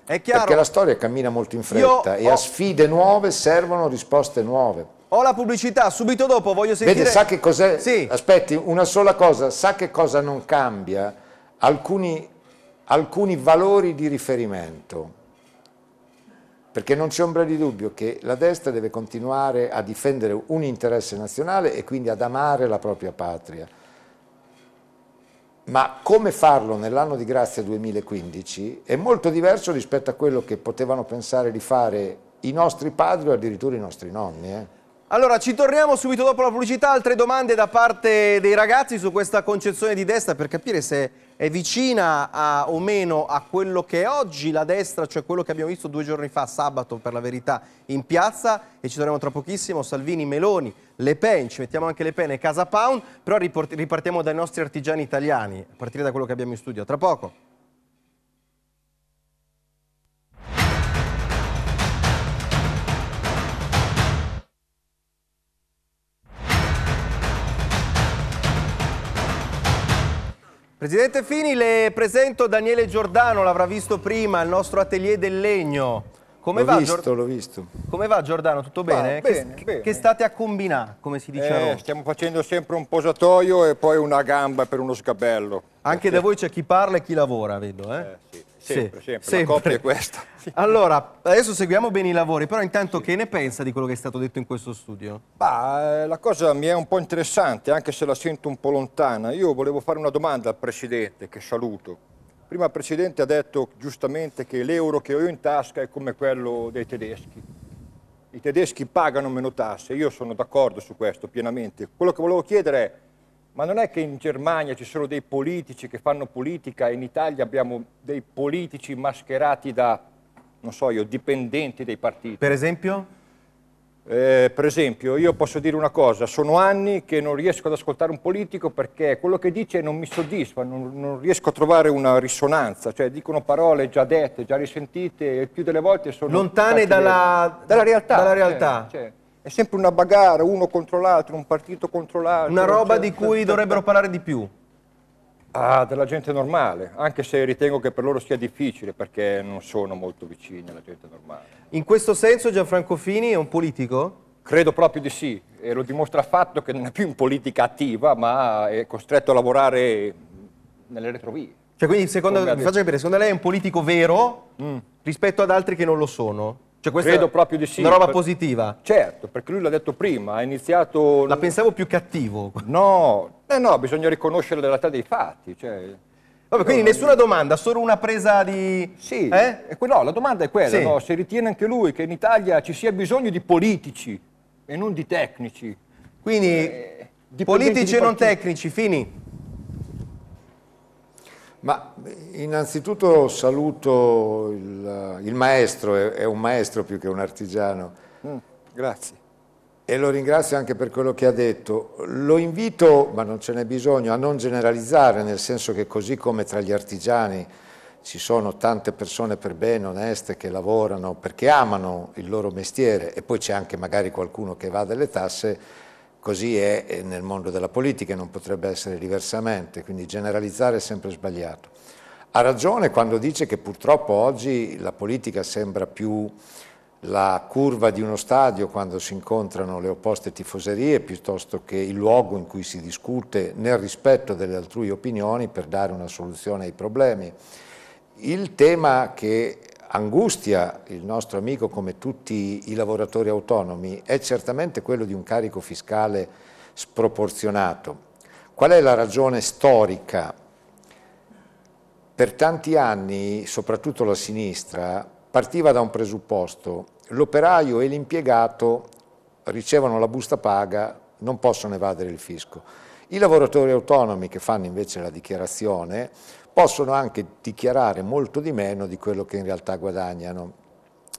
È chiaro. Perché la storia cammina molto in fretta Io e ho... a sfide nuove servono risposte nuove. Ho la pubblicità, subito
dopo voglio sentire... Vede, sa
che cos'è? Sì. Aspetti, una sola cosa, sa che cosa non cambia? Alcuni alcuni valori di riferimento, perché non c'è ombra di dubbio che la destra deve continuare a difendere un interesse nazionale e quindi ad amare la propria patria. Ma come farlo nell'anno di grazia 2015 è molto diverso rispetto a quello che potevano pensare di fare i nostri padri o addirittura i nostri nonni. Eh.
Allora, ci torniamo subito dopo la pubblicità, altre domande da parte dei ragazzi su questa concezione di destra per capire se è vicina a, o meno a quello che è oggi la destra, cioè quello che abbiamo visto due giorni fa, sabato per la verità, in piazza e ci troviamo tra pochissimo, Salvini, Meloni, Le Pen, ci mettiamo anche Le Pen e Casa Pound, però ripartiamo dai nostri artigiani italiani, a partire da quello che abbiamo in studio. Tra poco. Presidente Fini, le presento Daniele Giordano, l'avrà visto prima, il nostro atelier del legno. Come l'ho visto, l'ho visto. Come va Giordano? Tutto bene? Ah, bene, che, bene? che, state a combinare, come si dice eh, a Roma?
Stiamo facendo sempre un posatoio e poi una gamba per uno sgabello. Anche perché... da
voi c'è chi parla e chi lavora, vedo. Eh? Eh, sì. Sempre, sempre, sempre. la coppia è questa. Allora, adesso seguiamo bene i lavori, però intanto sì. che ne pensa di quello che è stato detto in questo studio?
Bah, eh, la cosa mi è un po' interessante, anche se la sento un po' lontana. Io volevo fare una domanda al Presidente, che saluto. Prima il Presidente ha detto giustamente che l'euro che ho io in tasca è come quello dei tedeschi. I tedeschi pagano meno tasse, io sono d'accordo su questo pienamente. Quello che volevo chiedere è ma non è che in Germania ci sono dei politici che fanno politica e in Italia abbiamo dei politici mascherati da, non so io, dipendenti dei partiti. Per esempio? Eh, per esempio, io posso dire una cosa, sono anni che non riesco ad ascoltare un politico perché quello che dice non mi soddisfa, non, non riesco a trovare una risonanza, cioè dicono parole già dette, già risentite e più delle volte sono... Lontane dalla, dalla, realtà. Dalla realtà. Cioè, cioè. È sempre una bagarre, uno contro l'altro, un partito contro l'altro. Una roba cioè, di cui cioè, dovrebbero cioè, parlare di più. Ah, della gente normale, anche se ritengo che per loro sia difficile perché non sono molto vicini alla gente normale. In questo senso Gianfranco Fini è un politico? Credo proprio di sì, e lo dimostra il fatto che non è più in politica attiva, ma è costretto a lavorare nelle retrovie. Cioè, quindi, secondo, faccio capire,
secondo lei è un politico vero mm. rispetto ad altri che non lo
sono? Cioè questa Credo proprio di sì. Una roba per... positiva. Certo, perché lui l'ha detto prima, ha iniziato... La pensavo più cattivo. No, eh no bisogna riconoscere la realtà dei fatti. Cioè...
Vabbè, quindi no, nessuna
domanda, solo una presa di... Sì, eh? no, la domanda è quella, sì. no? se ritiene anche lui che in Italia ci sia bisogno di politici e non di tecnici. Quindi eh,
politici e non
tecnici, fini.
Ma eh, innanzitutto saluto il, il maestro, è, è, un maestro più che un artigiano. Mm, grazie. E lo ringrazio anche per quello che ha detto. Lo invito, ma non ce n'è bisogno, a non generalizzare, nel senso che così come tra gli artigiani ci sono tante persone per bene, oneste, che lavorano perché amano il loro mestiere e poi c'è anche magari qualcuno che va delle tasse, Così è eh, nel mondo della politica, non potrebbe essere diversamente, quindi generalizzare è sempre sbagliato. Ha ragione quando dice che purtroppo oggi la politica sembra più la curva di uno stadio quando si incontrano le opposte tifoserie piuttosto che il luogo in cui si discute nel rispetto delle altrui opinioni per dare una soluzione ai problemi. Il tema che angustia il nostro amico come tutti i lavoratori autonomi è certamente quello di un carico fiscale sproporzionato. Qual è la ragione storica? Per tanti anni, soprattutto la sinistra, partiva da un presupposto, l'operaio e l'impiegato ricevono la busta paga, non possono evadere il fisco. I lavoratori autonomi che fanno invece la dichiarazione possono anche dichiarare molto di meno di quello che in realtà guadagnano.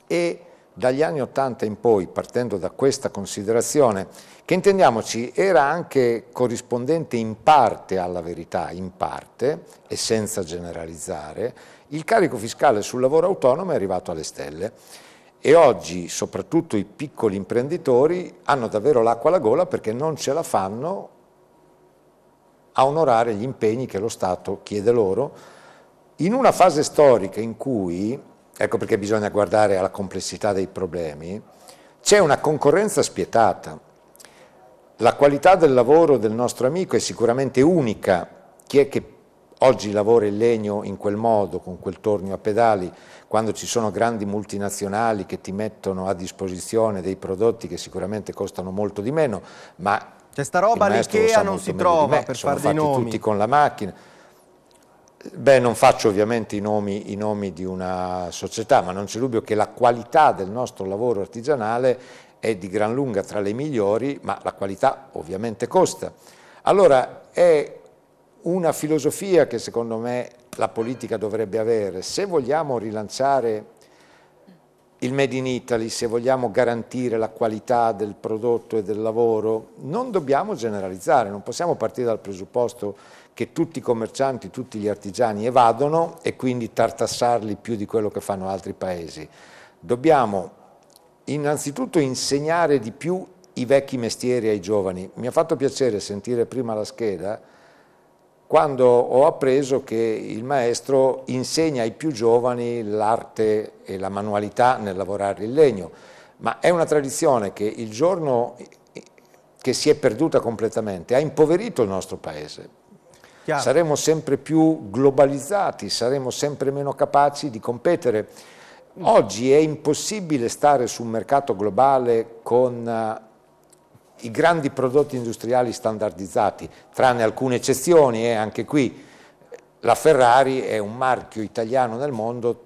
E dagli anni Ottanta in poi, partendo da questa considerazione, che intendiamoci era anche corrispondente in parte alla verità, in parte, e senza generalizzare, il carico fiscale sul lavoro autonomo è arrivato alle stelle e oggi soprattutto i piccoli imprenditori hanno davvero l'acqua alla gola perché non ce la fanno a onorare gli impegni che lo Stato chiede loro in una fase storica in cui, ecco perché bisogna guardare alla complessità dei problemi, c'è una concorrenza spietata. La qualità del lavoro del nostro amico è sicuramente unica. Chi è che oggi lavora il legno in quel modo, con quel tornio a pedali, quando ci sono grandi multinazionali che ti mettono a disposizione dei prodotti che sicuramente costano molto di meno, ma
cioè sta roba l'IKEA non si trova me, per fare dei nomi. tutti
con la macchina. Beh, non faccio ovviamente i nomi, i nomi di una società, ma non c'è dubbio che la qualità del nostro lavoro artigianale è di gran lunga tra le migliori, ma la qualità ovviamente costa. Allora è una filosofia che secondo me la politica dovrebbe avere. Se vogliamo rilanciare il Made in Italy, se vogliamo garantire la qualità del prodotto e del lavoro, non dobbiamo generalizzare, non possiamo partire dal presupposto che tutti i commercianti, tutti gli artigiani evadono e quindi tartassarli più di quello che fanno altri paesi. Dobbiamo innanzitutto insegnare di più i vecchi mestieri ai giovani. Mi ha fatto piacere sentire prima la scheda quando ho appreso che il maestro insegna ai più giovani l'arte e la manualità nel lavorare il legno, ma è una tradizione che il giorno che si è perduta completamente ha impoverito il nostro paese. Chiaro. Saremo sempre più globalizzati, saremo sempre meno capaci di competere. Oggi è impossibile stare su un mercato globale con eh, i grandi prodotti industriali standardizzati, tranne alcune eccezioni, e eh, anche qui la Ferrari è un marchio italiano nel mondo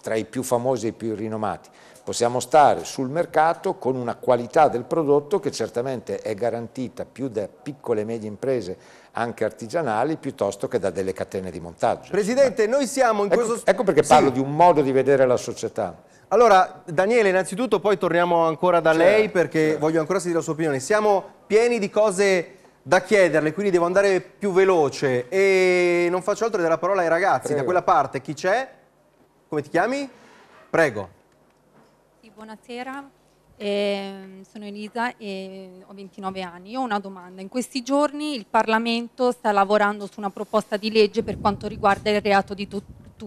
tra i più famosi e i più rinomati. Possiamo stare sul mercato con una qualità del prodotto che certamente è garantita più da piccole e medie imprese anche artigianali piuttosto che da delle catene di montaggio.
Presidente, noi siamo in ecco, questo... Ecco perché parlo sì.
di un modo di vedere la società.
Allora, Daniele, innanzitutto poi torniamo ancora da certo, lei perché certo. voglio ancora sentire la sua opinione. Siamo pieni di cose da chiederle, quindi devo andare più veloce e non faccio altro che dare la parola ai ragazzi. Prego. Da quella parte chi c'è? Come ti chiami? Prego.
Sì, buonasera, eh, sono Elisa e ho 29 anni. Io ho una domanda. In questi giorni il Parlamento sta lavorando su una proposta di legge per quanto riguarda il reato di,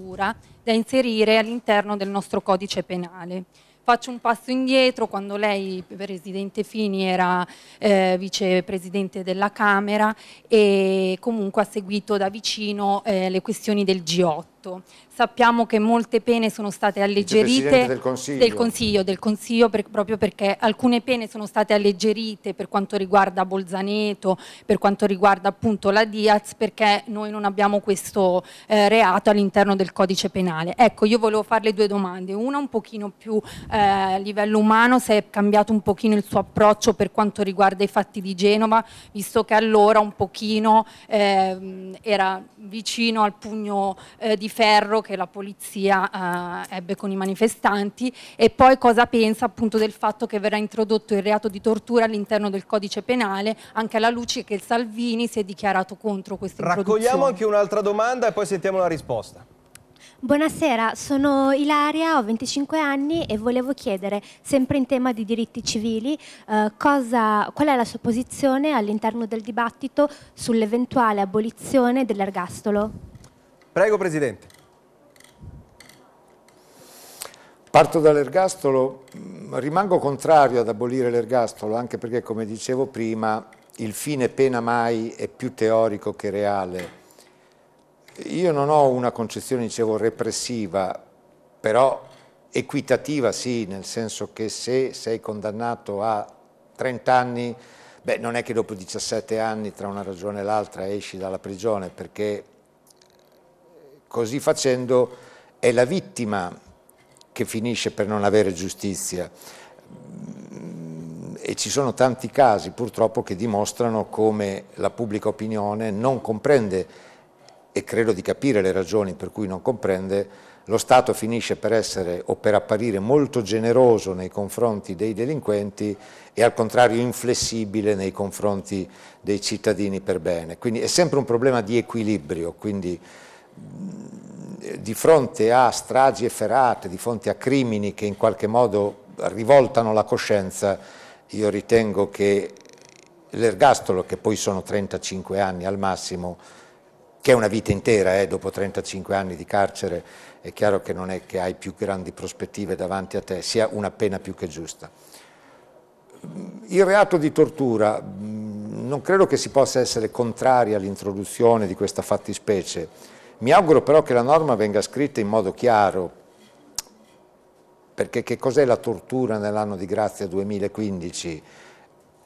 tortura da inserire all'interno del nostro codice penale. Faccio un passo indietro, quando lei, Presidente Fini, era eh, vicepresidente della Camera e comunque ha seguito da vicino eh, le questioni del G8 fatto. Sappiamo che molte pene sono state alleggerite del Consiglio. Del Consiglio, del Consiglio per, proprio perché alcune pene sono state alleggerite per quanto riguarda Bolzaneto, per quanto riguarda appunto la Diaz, perché noi non abbiamo questo eh, reato all'interno del codice penale. Ecco, io volevo farle due domande, una un pochino più eh, a livello umano, se è cambiato un pochino il suo approccio per quanto riguarda i fatti di Genova, visto che allora un pochino eh, era vicino al pugno eh, di di ferro che la polizia eh, ebbe con i manifestanti e poi cosa pensa appunto del fatto che verrà introdotto il reato di tortura all'interno del codice penale anche alla luce che il Salvini si è dichiarato contro questa Raccogliamo anche
un'altra domanda e poi sentiamo la risposta.
Buonasera, sono Ilaria, ho 25 anni e volevo chiedere, sempre in tema di diritti civili, eh, cosa, qual è la sua posizione all'interno del dibattito sull'eventuale abolizione dell'ergastolo?
Prego Presidente. Parto
dall'ergastolo, mm, rimango contrario ad abolire l'ergastolo anche perché come dicevo prima il fine pena mai è più teorico che reale. Io non ho una concezione, dicevo, repressiva, però equitativa sì, nel senso che se sei condannato a 30 anni, beh non è che dopo 17 anni tra una ragione e l'altra esci dalla prigione perché Così facendo è la vittima che finisce per non avere giustizia e ci sono tanti casi purtroppo che dimostrano come la pubblica opinione non comprende e credo di capire le ragioni per cui non comprende, lo Stato finisce per essere o per apparire molto generoso nei confronti dei delinquenti e al contrario inflessibile nei confronti dei cittadini per bene. Quindi è sempre un problema di equilibrio, quindi eh, di fronte a stragi efferate, di fronte a crimini che in qualche modo rivoltano la coscienza, io ritengo che l'ergastolo, che poi sono 35 anni al massimo, che è una vita intera, eh, dopo 35 anni di carcere, è chiaro che non è che hai più grandi prospettive davanti a te, sia una pena più che giusta. Il reato di tortura mm, non credo che si possa essere contrari all'introduzione di questa fattispecie, mi auguro però che la norma venga scritta in modo chiaro, perché che cos'è la tortura nell'anno di grazia 2015?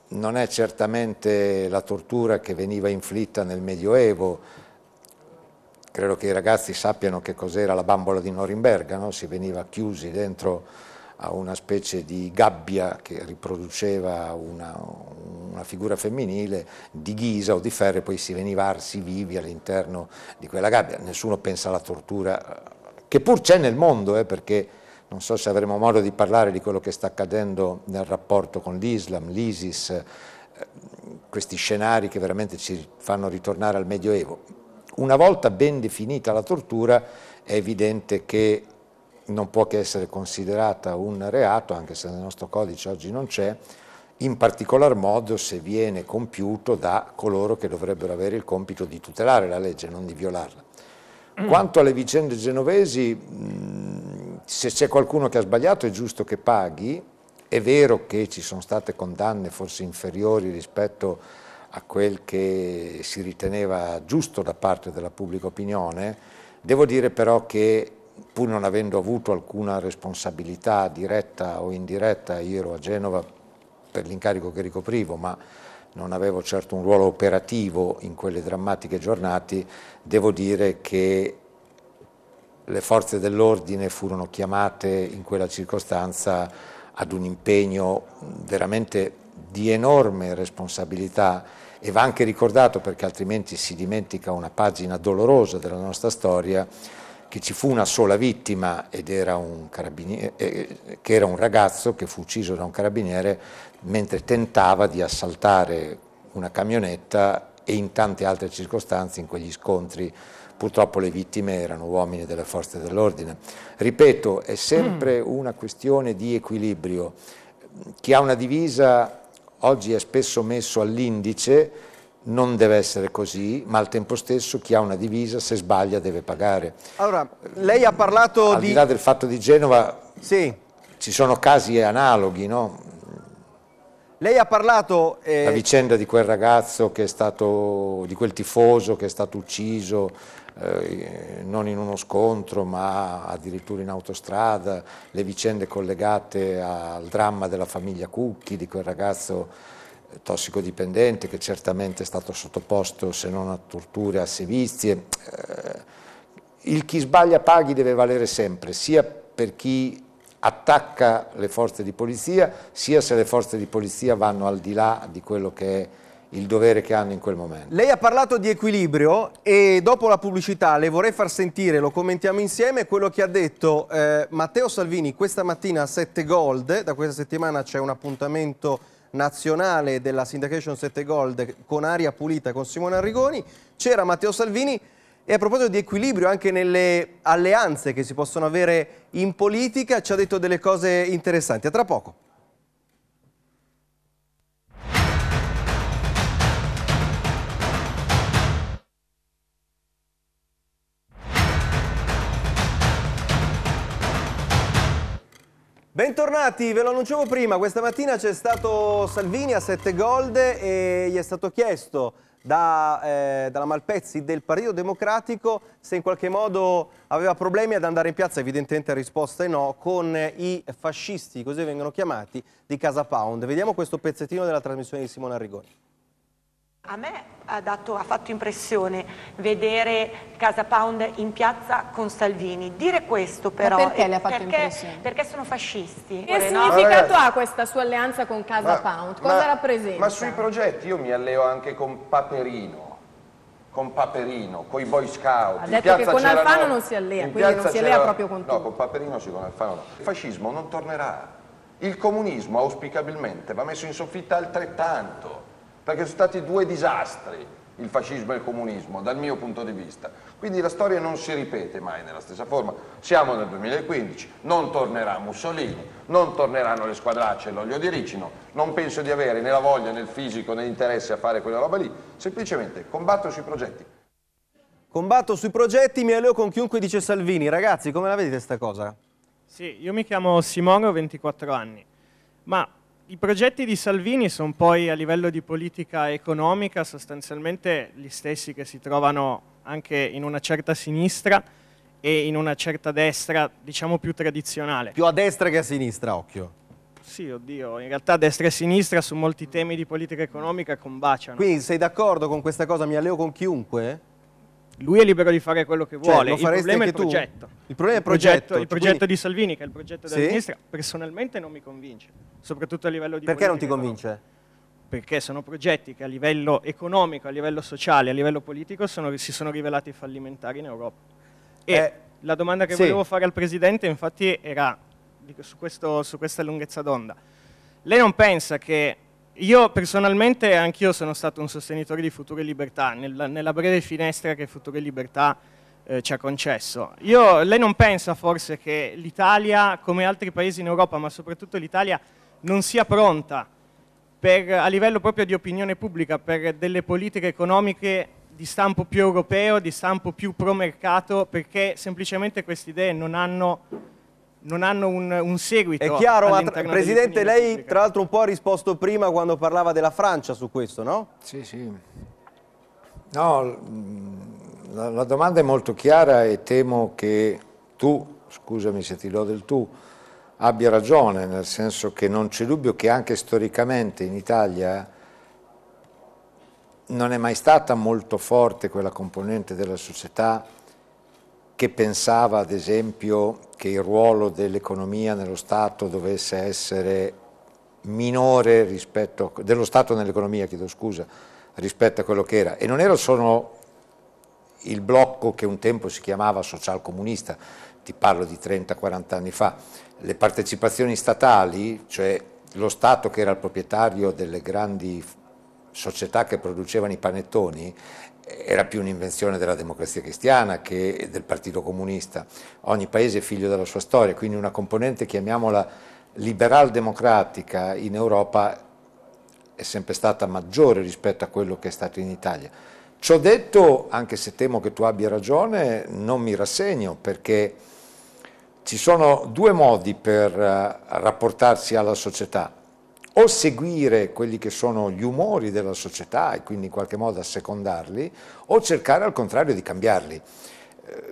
Non è certamente la tortura che veniva inflitta nel Medioevo, credo che i ragazzi sappiano che cos'era la bambola di Norimberga, no? si veniva chiusi dentro a una specie di gabbia che riproduceva una, una figura femminile di ghisa o di ferro e poi si veniva arsi vivi all'interno di quella gabbia. Nessuno pensa alla tortura, che pur c'è nel mondo, eh, perché non so se avremo modo di parlare di quello che sta accadendo nel rapporto con l'Islam, l'ISIS, eh, questi scenari che veramente ci fanno ritornare al Medioevo. Una volta ben definita la tortura è evidente che non può che essere considerata un reato, anche se nel nostro codice oggi non c'è, in particolar modo se viene compiuto da coloro che dovrebbero avere il compito di tutelare la legge, non di violarla. Mm. Quanto alle vicende genovesi, mm, se c'è qualcuno che ha sbagliato è giusto che paghi, è vero che ci sono state condanne forse inferiori rispetto a quel che si riteneva giusto da parte della pubblica opinione, devo dire però che pur non avendo avuto alcuna responsabilità diretta o indiretta, io ero a Genova per l'incarico che ricoprivo, ma non avevo certo un ruolo operativo in quelle drammatiche giornate, devo dire che le forze dell'ordine furono chiamate in quella circostanza ad un impegno veramente di enorme responsabilità e va anche ricordato perché altrimenti si dimentica una pagina dolorosa della nostra storia, che ci fu una sola vittima ed era un eh, eh, che era un ragazzo che fu ucciso da un carabiniere mentre tentava di assaltare una camionetta e in tante altre circostanze in quegli scontri purtroppo le vittime erano uomini delle forze dell'ordine. Ripeto, è sempre mm. una questione di equilibrio. Chi ha una divisa oggi è spesso messo all'indice non deve essere così, ma al tempo stesso chi ha una divisa se sbaglia deve pagare.
Allora, lei ha parlato al di... Al di
là del fatto di Genova, sì. ci sono casi analoghi, no?
Lei ha parlato... Eh... La
vicenda di quel ragazzo che è stato, di quel tifoso che è stato ucciso eh, non in uno scontro ma addirittura in autostrada, le vicende collegate al dramma della famiglia Cucchi, di quel ragazzo tossicodipendente che certamente è stato sottoposto se non a torture, a sevizie. Eh, il chi sbaglia paghi deve valere sempre, sia per chi attacca le forze di polizia, sia se le forze di polizia vanno al di là di quello che è il dovere che hanno in quel momento.
Lei ha parlato di equilibrio e dopo la pubblicità le vorrei far sentire, lo commentiamo insieme, quello che ha detto eh, Matteo Salvini questa mattina a 7 Gold, da questa settimana c'è un appuntamento nazionale della Syndication 7 Gold con aria pulita con Simone Arrigoni, c'era Matteo Salvini e a proposito di equilibrio anche nelle alleanze che si possono avere in politica ci ha detto delle cose interessanti. A tra poco. Bentornati, ve lo annunciavo prima, questa mattina c'è stato Salvini a sette gold e gli è stato chiesto da, eh, dalla Malpezzi del Partito Democratico se in qualche modo aveva problemi ad andare in piazza, evidentemente la risposta è no, con i fascisti, così vengono chiamati, di Casa Pound. Vediamo questo pezzettino della trasmissione di Simona Arrigoni.
A me ha, dato, ha, fatto impressione vedere Casa Pound in piazza con Salvini. Dire questo però... Ma perché le ha eh, fatto perché, impressione? Perché sono fascisti. Che no? significato
ha questa sua alleanza con Casa ma, Pound? Cosa ma, rappresenta? Ma sui
progetti io mi alleo anche con Paperino con Paperino, con i Boy Scout. Ha detto che con Alfano non si allea, quindi non si allea proprio con tutti. No, con Paperino sì, con Alfano no. Il fascismo non tornerà. Il comunismo auspicabilmente va messo in soffitta altrettanto perché sono stati due disastri il fascismo e il comunismo dal mio punto di vista. Quindi la storia non si ripete mai nella stessa forma. Siamo nel 2015, non tornerà Mussolini,
non torneranno le squadracce e l'olio di ricino, non penso di avere né la voglia né il fisico né l'interesse
a fare quella roba lì, semplicemente combatto sui progetti. Combatto sui progetti, mi alleo con chiunque dice Salvini. Ragazzi, come la vedete sta cosa?
Sì, io mi chiamo Simone, ho 24 anni, ma i progetti di Salvini sono poi a livello di politica economica sostanzialmente gli stessi che si trovano anche in una certa sinistra e in una certa destra, diciamo più tradizionale. Più a destra che a sinistra, occhio. Sì, oddio, in realtà destra e sinistra su molti temi di politica economica combaciano. Quindi sei
d'accordo con questa cosa, Mi Leo, con chiunque? lui è libero di fare quello che cioè, vuole, cioè, il problema è il progetto. Il problema è il progetto. Il progetto, il progetto di
Salvini, che è il progetto della sì? sinistra,
personalmente
non mi convince, soprattutto a livello di... Perché non ti convince? Economico. Perché sono progetti che a livello economico, a livello sociale, a livello politico sono, si sono rivelati fallimentari in Europa.
E eh, la domanda che sì. volevo
fare al Presidente infatti era su, questo, su questa lunghezza d'onda. Lei non pensa che io personalmente, anch'io sono stato un sostenitore di Future Libertà, nella, nella breve finestra che Future Libertà eh, ci ha concesso. Io, lei non pensa forse che l'Italia, come altri paesi in Europa, ma soprattutto l'Italia, non sia pronta per, a livello proprio di opinione pubblica per delle politiche economiche di stampo più europeo, di stampo più pro mercato, perché semplicemente queste idee non hanno non hanno un, un seguito. È chiaro,
ma Presidente, lei tra l'altro un po' ha risposto prima quando parlava della Francia su questo, no? Sì, sì. No, la, la domanda è molto chiara
e temo che tu, scusami se ti do del tu, abbia ragione, nel senso che non c'è dubbio che anche storicamente in Italia non è mai stata molto forte quella componente della società che pensava ad esempio che il ruolo dell'economia nello Stato dovesse essere minore rispetto, dello Stato nell'economia, chiedo scusa, rispetto a quello che era. E non era solo il blocco che un tempo si chiamava socialcomunista, ti parlo di 30-40 anni fa, le partecipazioni statali, cioè lo Stato che era il proprietario delle grandi società che producevano i panettoni era più un'invenzione della democrazia cristiana che del Partito Comunista. Ogni paese è figlio della sua storia, quindi una componente, chiamiamola liberal-democratica, in Europa è sempre stata maggiore rispetto a quello che è stato in Italia. Ciò detto, anche se temo che tu abbia ragione, non mi rassegno perché ci sono due modi per eh, rapportarsi alla società o seguire quelli che sono gli umori della società e quindi in qualche modo assecondarli, o cercare al contrario di cambiarli. Eh,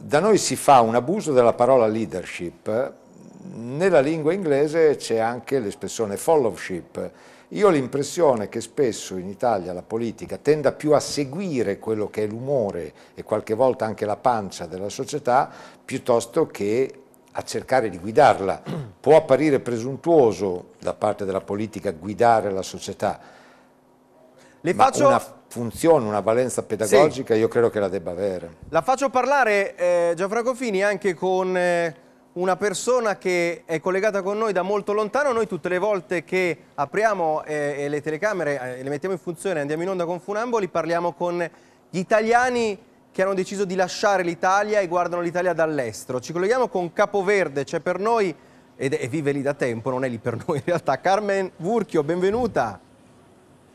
da noi si fa un abuso della parola leadership, nella lingua inglese c'è anche l'espressione followship. Io ho l'impressione che spesso in Italia la politica tenda più a seguire quello che è l'umore e qualche volta anche la pancia della società piuttosto che a cercare di guidarla. Può apparire presuntuoso da parte della politica guidare la società, Le ma faccio... una funzione, una valenza pedagogica sì. io credo che la debba avere.
La faccio parlare eh, Gianfranco Fini anche con eh, una persona che è collegata con noi da molto lontano. Noi tutte le volte che apriamo eh, le telecamere, eh, le mettiamo in funzione, andiamo in onda con Funamboli, parliamo con gli italiani che hanno deciso di lasciare l'Italia e guardano l'Italia dall'estero. Ci colleghiamo con Capoverde, c'è per noi, ed è, vive lì da tempo, non è lì per noi in realtà, Carmen Vurchio, benvenuta.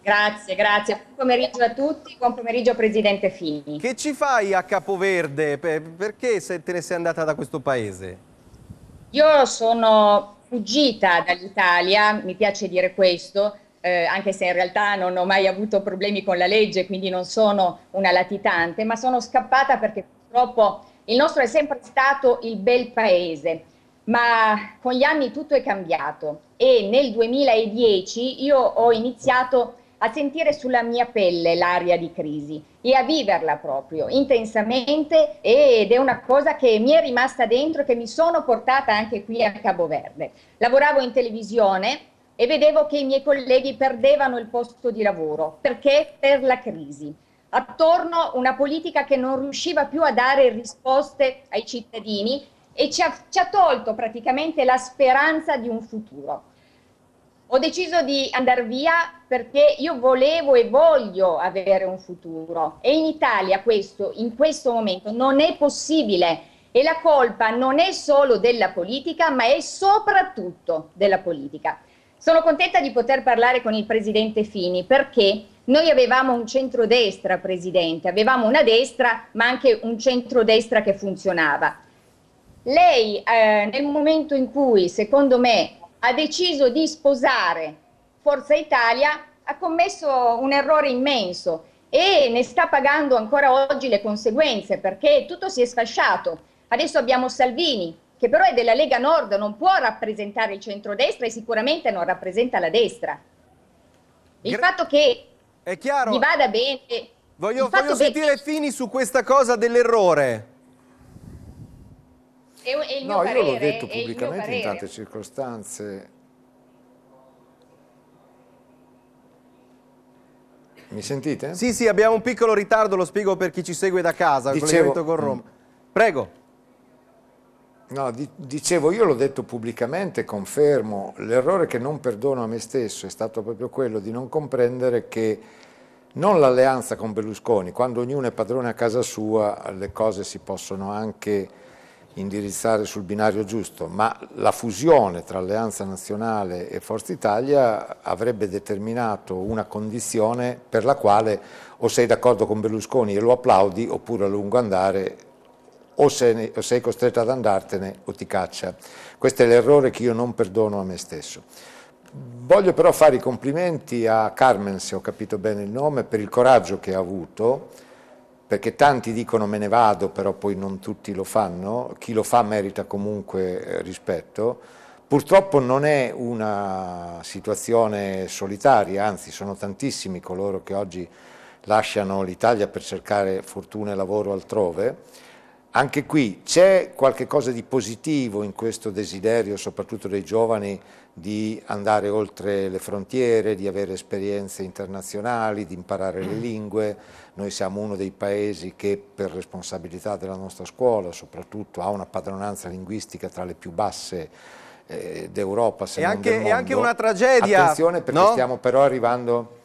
Grazie, grazie. Buon pomeriggio a tutti, buon pomeriggio Presidente Fini.
Che ci fai a Capoverde? Perché te ne sei andata da questo paese?
Io sono fuggita dall'Italia, mi piace dire questo, eh, anche se in realtà non ho mai avuto problemi con la legge, quindi non sono una latitante, ma sono scappata perché purtroppo il nostro è sempre stato il bel paese, ma con gli anni tutto è cambiato e nel 2010 io ho iniziato a sentire sulla mia pelle l'aria di crisi e a viverla proprio intensamente ed è una cosa che mi è rimasta dentro e che mi sono portata anche qui a Cabo Verde. Lavoravo in televisione e vedevo che i miei colleghi perdevano il posto di lavoro perché per la crisi. Attorno una politica che non riusciva più a dare risposte ai cittadini e ci ha, ci ha tolto praticamente la speranza di un futuro. Ho deciso di andare via perché io volevo e voglio avere un futuro e in Italia questo in questo momento non è possibile e la colpa non è solo della politica ma è soprattutto della politica. Sono contenta di poter parlare con il presidente Fini perché noi avevamo un centrodestra, presidente, avevamo una destra ma anche un centrodestra che funzionava. Lei eh, nel momento in cui, secondo me, ha deciso di sposare Forza Italia ha commesso un errore immenso e ne sta pagando ancora oggi le conseguenze perché tutto si è sfasciato. Adesso abbiamo Salvini che però è della Lega Nord, non può rappresentare il centrodestra e sicuramente non rappresenta la destra. Il Gra fatto che è
chiaro. gli vada
bene... Voglio, voglio sentire
che... Fini su questa cosa dell'errore.
E, e no, parere, io l'ho detto pubblicamente in tante
circostanze. Mi sentite? Sì, sì, abbiamo un piccolo ritardo, lo spiego per chi ci segue da casa, Dicevo, con Roma. Mm. Prego.
No, dicevo, io l'ho detto pubblicamente, confermo, l'errore che non perdono a me stesso è stato proprio quello di non comprendere che non l'alleanza con Berlusconi, quando ognuno è padrone a casa sua le cose si possono anche indirizzare sul binario giusto, ma la fusione tra Alleanza Nazionale e Forza Italia avrebbe determinato una condizione per la quale o sei d'accordo con Berlusconi e lo applaudi oppure a lungo andare o, ne, o sei costretto ad andartene o ti caccia. Questo è l'errore che io non perdono a me stesso. Voglio però fare i complimenti a Carmen, se ho capito bene il nome, per il coraggio che ha avuto, perché tanti dicono me ne vado, però poi non tutti lo fanno, chi lo fa merita comunque eh, rispetto. Purtroppo non è una situazione solitaria, anzi sono tantissimi coloro che oggi lasciano l'Italia per cercare fortuna e lavoro altrove anche qui c'è qualche cosa di positivo in questo desiderio, soprattutto dei giovani, di andare oltre le frontiere, di avere esperienze internazionali, di imparare le lingue. Noi siamo uno dei paesi che per responsabilità della nostra scuola soprattutto ha una padronanza linguistica tra le più basse eh, d'Europa, se e non anche, del mondo. E anche una tragedia. Attenzione perché no? stiamo però arrivando,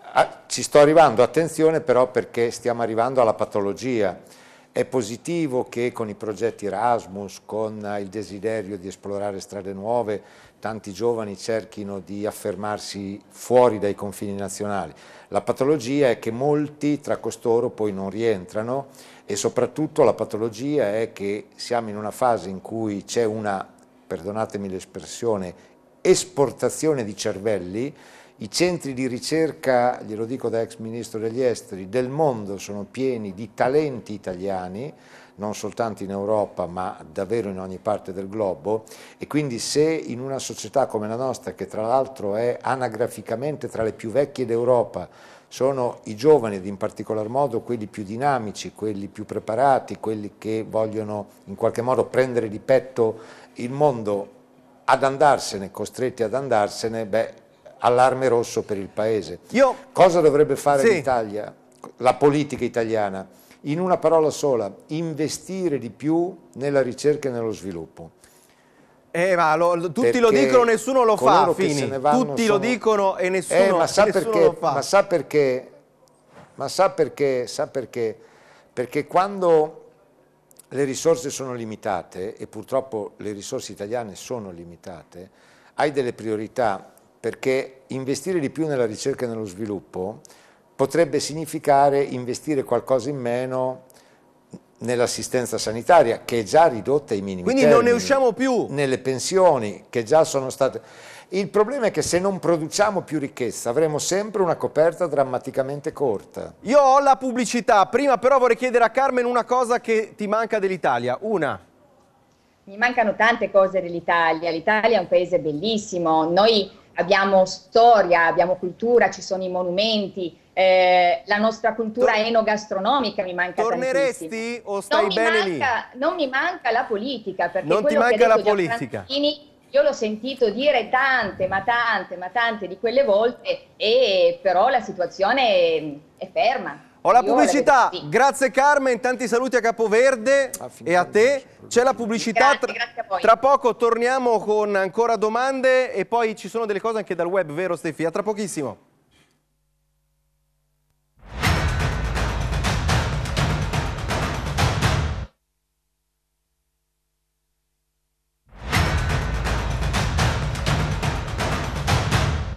a, ci sto arrivando, attenzione però perché stiamo arrivando alla patologia è positivo che con i progetti Erasmus, con il desiderio di esplorare strade nuove, tanti giovani cerchino di affermarsi fuori dai confini nazionali. La patologia è che molti tra costoro poi non rientrano e soprattutto la patologia è che siamo in una fase in cui c'è una, perdonatemi l'espressione, esportazione di cervelli i centri di ricerca, glielo dico da ex ministro degli esteri, del mondo sono pieni di talenti italiani, non soltanto in Europa ma davvero in ogni parte del globo e quindi se in una società come la nostra che tra l'altro è anagraficamente tra le più vecchie d'Europa sono i giovani ed in particolar modo quelli più dinamici, quelli più preparati, quelli che vogliono in qualche modo prendere di petto il mondo ad andarsene, costretti ad andarsene, beh, allarme rosso per il Paese. Io... Cosa dovrebbe fare sì. l'Italia, la politica italiana? In una parola sola, investire di più nella ricerca e nello sviluppo. Eh, ma lo, tutti perché lo dicono, nessuno lo fa. Fini. Tutti sono... lo dicono
e eh, nessuno, eh, ma sa nessuno lo fa. Ma
sa perché? Ma sa perché? Sa perché? Perché quando le risorse sono limitate, e purtroppo le risorse italiane sono limitate, hai delle priorità perché investire di più nella ricerca e nello sviluppo potrebbe significare investire qualcosa in meno nell'assistenza sanitaria che è già ridotta ai minimi quindi termini, non ne usciamo più nelle pensioni che già sono state il problema è che se non produciamo più ricchezza avremo sempre una coperta drammaticamente
corta io ho la pubblicità prima però vorrei chiedere a Carmen una cosa che ti manca dell'Italia una
mi mancano tante cose dell'Italia l'Italia è un paese bellissimo noi abbiamo storia, abbiamo cultura, ci sono i monumenti, eh, la nostra cultura Tor enogastronomica mi manca Torneresti
tantissimo. o stai non bene manca,
lì? Non mi manca la politica, perché non ti manca la politica. io l'ho sentito dire tante, ma tante, ma tante di quelle volte, e però la situazione è ferma. Ho la pubblicità,
grazie Carmen, tanti saluti a Capoverde ah, e a te. C'è la pubblicità, grazie, grazie tra poco torniamo con ancora domande e poi ci sono delle cose anche dal web, vero Stefia? Tra pochissimo.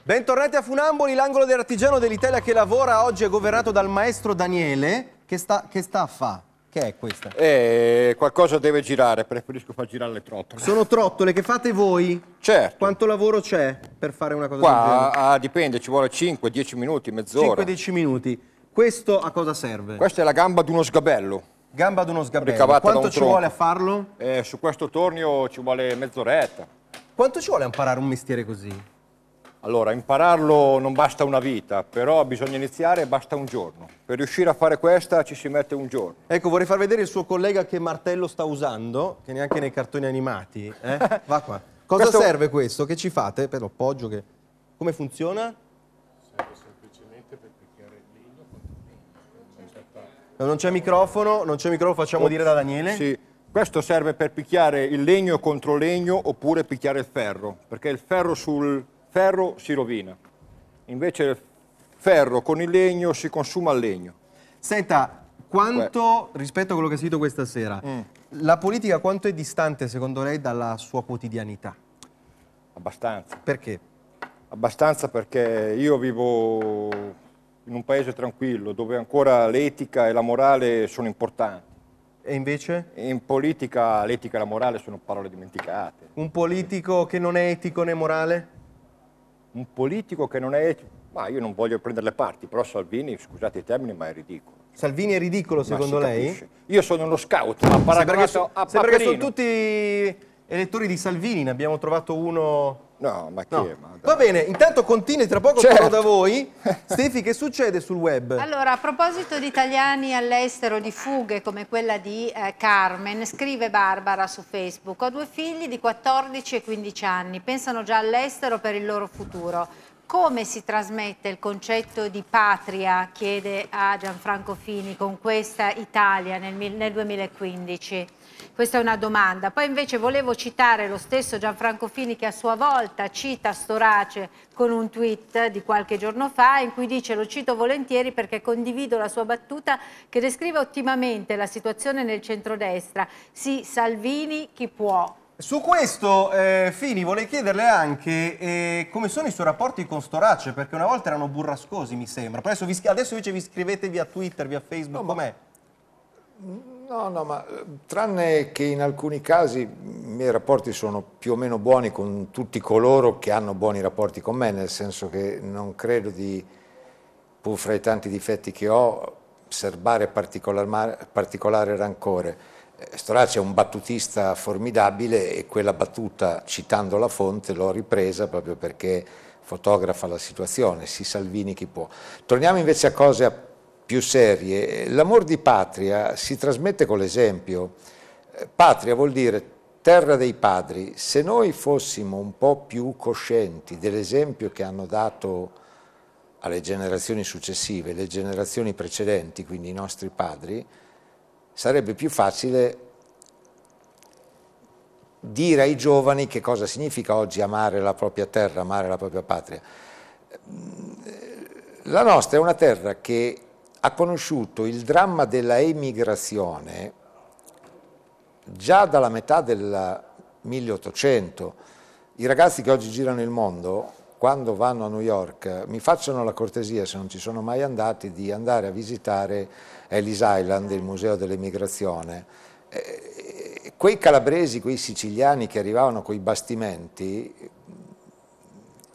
Bentornati a Funamboli, l'angolo dell'artigiano dell'Italia che lavora oggi è governato dal maestro Daniele. Che sta, che sta a fare? Che è
questa? Eh, qualcosa deve girare, preferisco far girare le trottole.
Sono trottole che fate voi? Certo. Quanto
lavoro c'è per fare una cosa Qua, del genere? Ah, dipende, ci vuole 5-10 minuti, mezz'ora. 5-10 minuti. Questo a cosa serve? Questa è la gamba di uno sgabello. Gamba di uno sgabello. Ricavata Quanto ci vuole a farlo? Eh, su questo tornio ci vuole mezz'oretta. Quanto ci vuole imparare
un mestiere così?
Allora, impararlo non basta una vita, però bisogna iniziare e basta un giorno. Per riuscire a fare questa ci si mette un giorno. Ecco, vorrei far vedere il suo collega che
martello sta usando, che neanche nei cartoni animati. Eh? Va qua. Cosa questo... serve questo? Che ci fate? Per l'appoggio che... Come funziona? Serve
semplicemente per picchiare il legno contro
il legno. Non c'è microfono, non c'è microfono, facciamo oh, dire da Daniele. Sì. Questo serve per picchiare il legno contro legno oppure picchiare il ferro, perché il ferro sul ferro si rovina, invece il ferro con il legno si consuma il legno. Senta, quanto, Beh. rispetto a quello che ha sentito questa sera,
mm. la politica quanto è distante secondo lei dalla sua quotidianità?
Abbastanza. Perché? Abbastanza perché io vivo in un paese tranquillo dove ancora l'etica e la morale sono importanti. E invece? In politica l'etica e la morale sono parole dimenticate. Un politico che non è etico né morale? un politico che non è etico, ma io non voglio prendere le parti, però Salvini, scusate i termini, ma è ridicolo.
Salvini è ridicolo secondo lei?
Io sono uno scout, ma paragonato so, a Paperino. Sembra sono
tutti elettori di Salvini, ne abbiamo trovato uno No, ma che? No. Ma Va bene, intanto continui, tra poco certo. da voi. Stefi, che succede sul web?
Allora, a proposito di italiani all'estero, di fughe come quella di eh, Carmen, scrive Barbara su Facebook. Ho due figli di 14 e 15 anni, pensano già all'estero per il loro futuro. Come si trasmette il concetto di patria, chiede a Gianfranco Fini, con questa Italia nel, nel 2015? Questa è una domanda. Poi invece volevo citare lo stesso Gianfranco Fini che a sua volta cita Storace con un tweet di qualche giorno fa in cui dice lo cito volentieri perché condivido la sua battuta che descrive ottimamente la situazione nel centrodestra. Sì, Salvini chi può.
Su questo, eh, Fini, volevo chiederle anche eh, come sono i suoi rapporti con Storace, perché una volta erano burrascosi, mi sembra. Adesso, vi, adesso invece vi scrivete via Twitter, via Facebook, no, com'è?
Ma mm, No, no, ma eh, tranne che in alcuni casi i miei rapporti sono più o meno buoni con tutti coloro che hanno buoni rapporti con me, nel senso che non credo di, pur fra i tanti difetti che ho, serbare particolar, particolare rancore. Eh, Storace è un battutista formidabile e quella battuta, citando la fonte, l'ho ripresa proprio perché fotografa la situazione, si Salvini chi può. Torniamo invece a cose più serie. L'amor di patria si trasmette con l'esempio. Patria vuol dire terra dei padri. Se noi fossimo un po' più coscienti dell'esempio che hanno dato alle generazioni successive, le generazioni precedenti, quindi i nostri padri, sarebbe più facile dire ai giovani che cosa significa oggi amare la propria terra, amare la propria patria. La nostra è una terra che ha conosciuto il dramma della emigrazione già dalla metà del 1800. I ragazzi che oggi girano il mondo, quando vanno a New York, mi facciano la cortesia, se non ci sono mai andati, di andare a visitare Ellis Island, il museo dell'emigrazione. Eh, quei calabresi, quei siciliani che arrivavano con i bastimenti,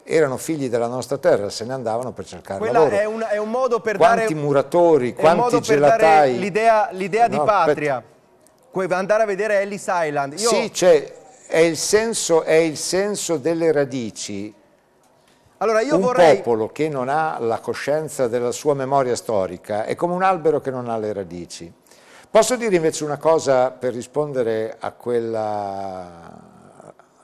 erano figli della nostra terra, se ne andavano per cercare Quella lavoro.
È è un modo per
quanti dare, muratori, quanti gelatai. L'idea, l'idea no, di patria, per... andare a vedere Ellis Island. Io... Sì, cioè, è, il senso, è il senso delle radici.
Allora, un vorrei...
popolo che non ha la coscienza della sua memoria storica è come un albero che non ha le radici. Posso dire invece una cosa per rispondere a quella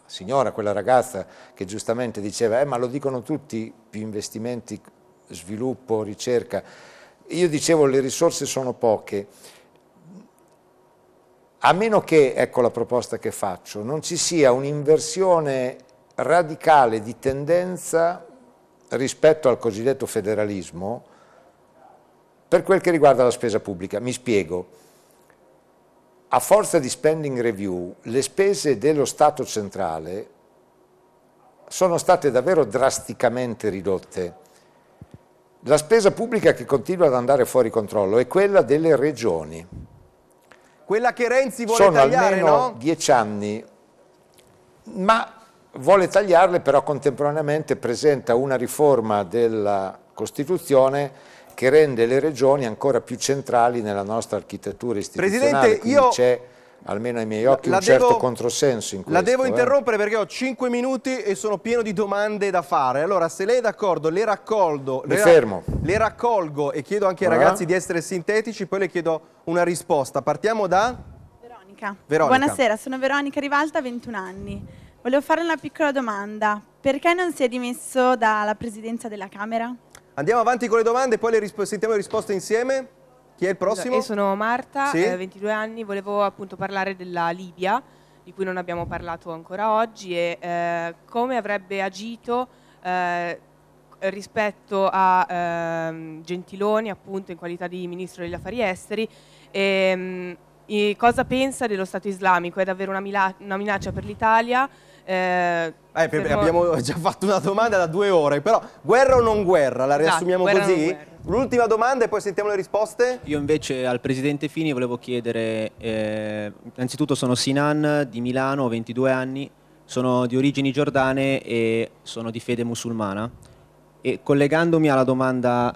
signora, quella ragazza che giustamente diceva eh, ma lo dicono tutti, più investimenti, sviluppo, ricerca. Io dicevo le risorse sono poche, a meno che, ecco la proposta che faccio, non ci sia un'inversione radicale di tendenza rispetto al cosiddetto federalismo per quel che riguarda la spesa pubblica. Mi spiego a forza di spending review, le spese dello Stato centrale sono state davvero drasticamente ridotte. La spesa pubblica che continua ad andare fuori controllo è quella delle regioni.
Quella che Renzi vuole Sono tagliare, Sono almeno no?
dieci anni,
ma vuole
tagliarle però contemporaneamente presenta una riforma della Costituzione che rende le regioni ancora più centrali nella nostra architettura istituzionale. Presidente, io... c'è almeno ai miei occhi la un devo, certo controsenso in questo. La devo eh. interrompere
eh? perché ho 5 minuti e sono pieno di domande da fare. Allora, se lei è d'accordo, le raccolgo. le, fermo. Le raccolgo e chiedo anche ai ah. ragazzi di essere sintetici, poi le chiedo una risposta. Partiamo da...
Veronica. Veronica. Buonasera, sono Veronica Rivalta, 21 anni. Volevo fare una piccola domanda. Perché non si è dimesso dalla presidenza della Camera?
Andiamo avanti con le domande, poi le risp sentiamo le risposte insieme. Chi è il prossimo? Io sono Marta, sì? eh,
22 anni, volevo appunto parlare della Libia, di cui non abbiamo parlato ancora oggi, e eh, come avrebbe agito eh, rispetto a ehm, Gentiloni, appunto in qualità di ministro degli affari esteri, e, e mm, cosa pensa dello Stato islamico? È davvero una, una minaccia per l'Italia? Eh, eh, per, abbiamo
già fatto una domanda da due ore, però guerra o non guerra? La riassumiamo no, così? L'ultima domanda e poi sentiamo le risposte. Io invece al Presidente Fini volevo chiedere, eh, innanzitutto sono Sinan di Milano, ho 22 anni, sono di origini giordane e sono di fede musulmana. E collegandomi alla domanda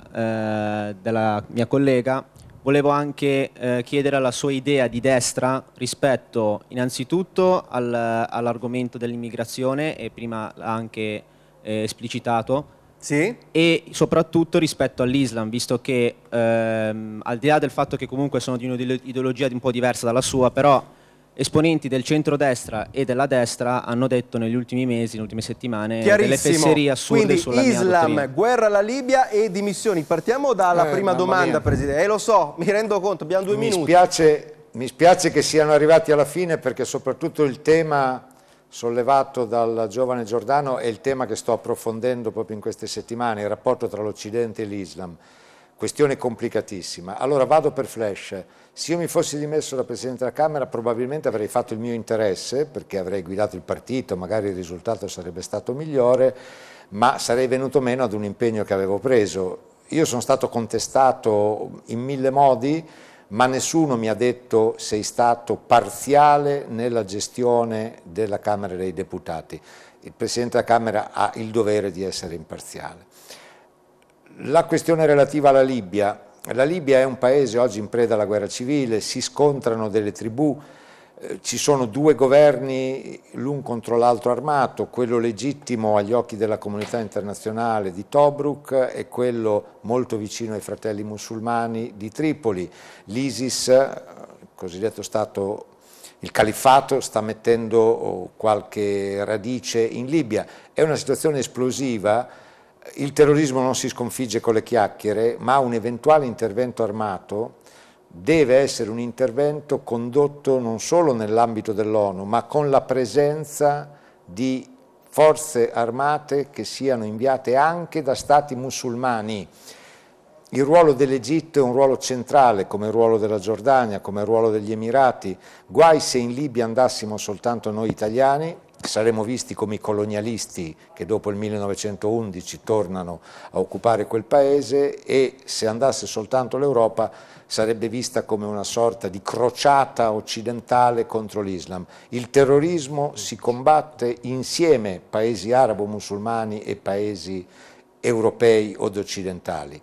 eh, della mia collega, volevo anche eh, chiedere la sua idea di destra rispetto innanzitutto al, all'argomento dell'immigrazione e prima l'ha anche eh, esplicitato sì. e soprattutto rispetto all'Islam, visto che ehm, al di là del fatto che comunque sono di un'ideologia un po' diversa dalla sua, però esponenti del centrodestra e della destra hanno detto negli ultimi mesi, nelle ultime settimane, delle fesserie assurde Quindi, sulla Islam, guerra alla Libia e dimissioni. Partiamo dalla eh, prima domanda, mia. Presidente. Eh, lo so, mi rendo conto, abbiamo due mi minuti. Spiace, mi spiace che siano arrivati
alla fine perché soprattutto il tema sollevato dal giovane Giordano è il tema che sto approfondendo proprio in queste settimane, il rapporto tra l'Occidente e l'Islam. Questione complicatissima. Allora vado per flash. Se io mi fossi dimesso da Presidente della Camera probabilmente avrei fatto il mio interesse perché avrei guidato il partito, magari il risultato sarebbe stato migliore, ma sarei venuto meno ad un impegno che avevo preso. Io sono stato contestato in mille modi, ma nessuno mi ha detto sei stato parziale nella gestione della Camera dei Deputati. Il Presidente della Camera ha il dovere di essere imparziale. La questione relativa alla Libia la Libia è un paese oggi in preda alla guerra civile, si scontrano delle tribù, eh, ci sono due governi l'un contro l'altro armato, quello legittimo agli occhi della comunità internazionale di Tobruk e quello molto vicino ai fratelli musulmani di Tripoli. L'ISIS, eh, il cosiddetto Stato il califfato sta mettendo oh, qualche radice in Libia. È una situazione esplosiva il terrorismo non si sconfigge con le chiacchiere, ma un eventuale intervento armato deve essere un intervento condotto non solo nell'ambito dell'ONU, ma con la presenza di forze armate che siano inviate anche da stati musulmani. Il ruolo dell'Egitto è un ruolo centrale, come il ruolo della Giordania, come il ruolo degli Emirati. Guai se in Libia andassimo soltanto noi italiani, saremo visti come i colonialisti che dopo il 1911 tornano a occupare quel paese e se andasse soltanto l'Europa sarebbe vista come una sorta di crociata occidentale contro l'Islam. Il terrorismo si combatte insieme paesi arabo-musulmani e paesi europei od occidentali.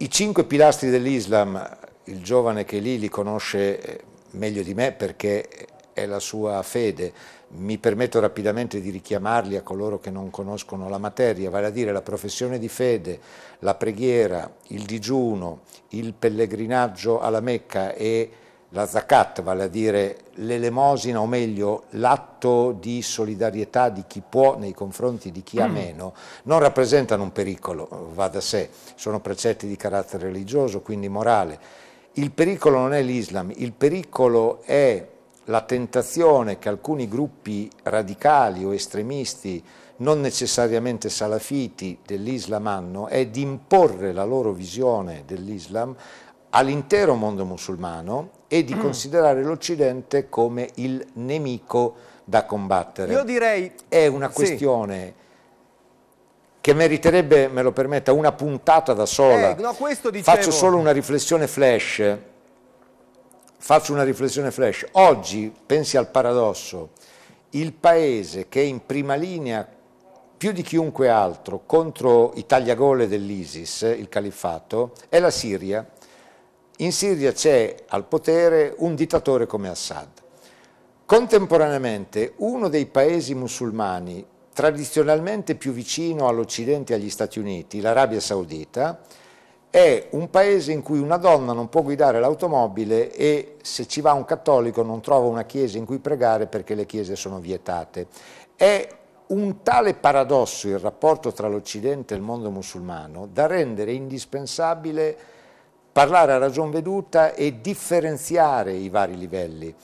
I cinque pilastri dell'Islam, il giovane che lì li conosce eh, meglio di me perché è la sua fede. Mi permetto rapidamente di richiamarli a coloro che non conoscono la materia, vale a dire la professione di fede, la preghiera, il digiuno, il pellegrinaggio alla Mecca e la zakat, vale a dire l'elemosina o meglio l'atto di solidarietà di chi può nei confronti di chi ha mm. meno, non rappresentano un pericolo, va da sé, sono precetti di carattere religioso, quindi morale. Il pericolo non è l'Islam, il pericolo è la tentazione che alcuni gruppi radicali o estremisti, non necessariamente salafiti, dell'Islam hanno è di imporre la loro visione dell'Islam all'intero mondo musulmano e di mm. considerare l'Occidente come il nemico da combattere. Io
direi... È una questione...
Sì che meriterebbe, me lo permetta, una puntata da sola. Eh,
no, Faccio solo una
riflessione flash faccio una riflessione flash, oggi pensi al paradosso, il paese che è in prima linea più di chiunque altro contro i tagliagole dell'ISIS, il califfato, è la Siria. In Siria c'è al potere un dittatore come Assad. Contemporaneamente uno dei paesi musulmani tradizionalmente più vicino all'Occidente e agli Stati Uniti, l'Arabia Saudita, è un paese in cui una donna non può guidare l'automobile e se ci va un cattolico non trova una chiesa in cui pregare perché le chiese sono vietate. È un tale paradosso il rapporto tra l'Occidente e il mondo musulmano da rendere indispensabile parlare a ragion veduta e differenziare i vari livelli. Il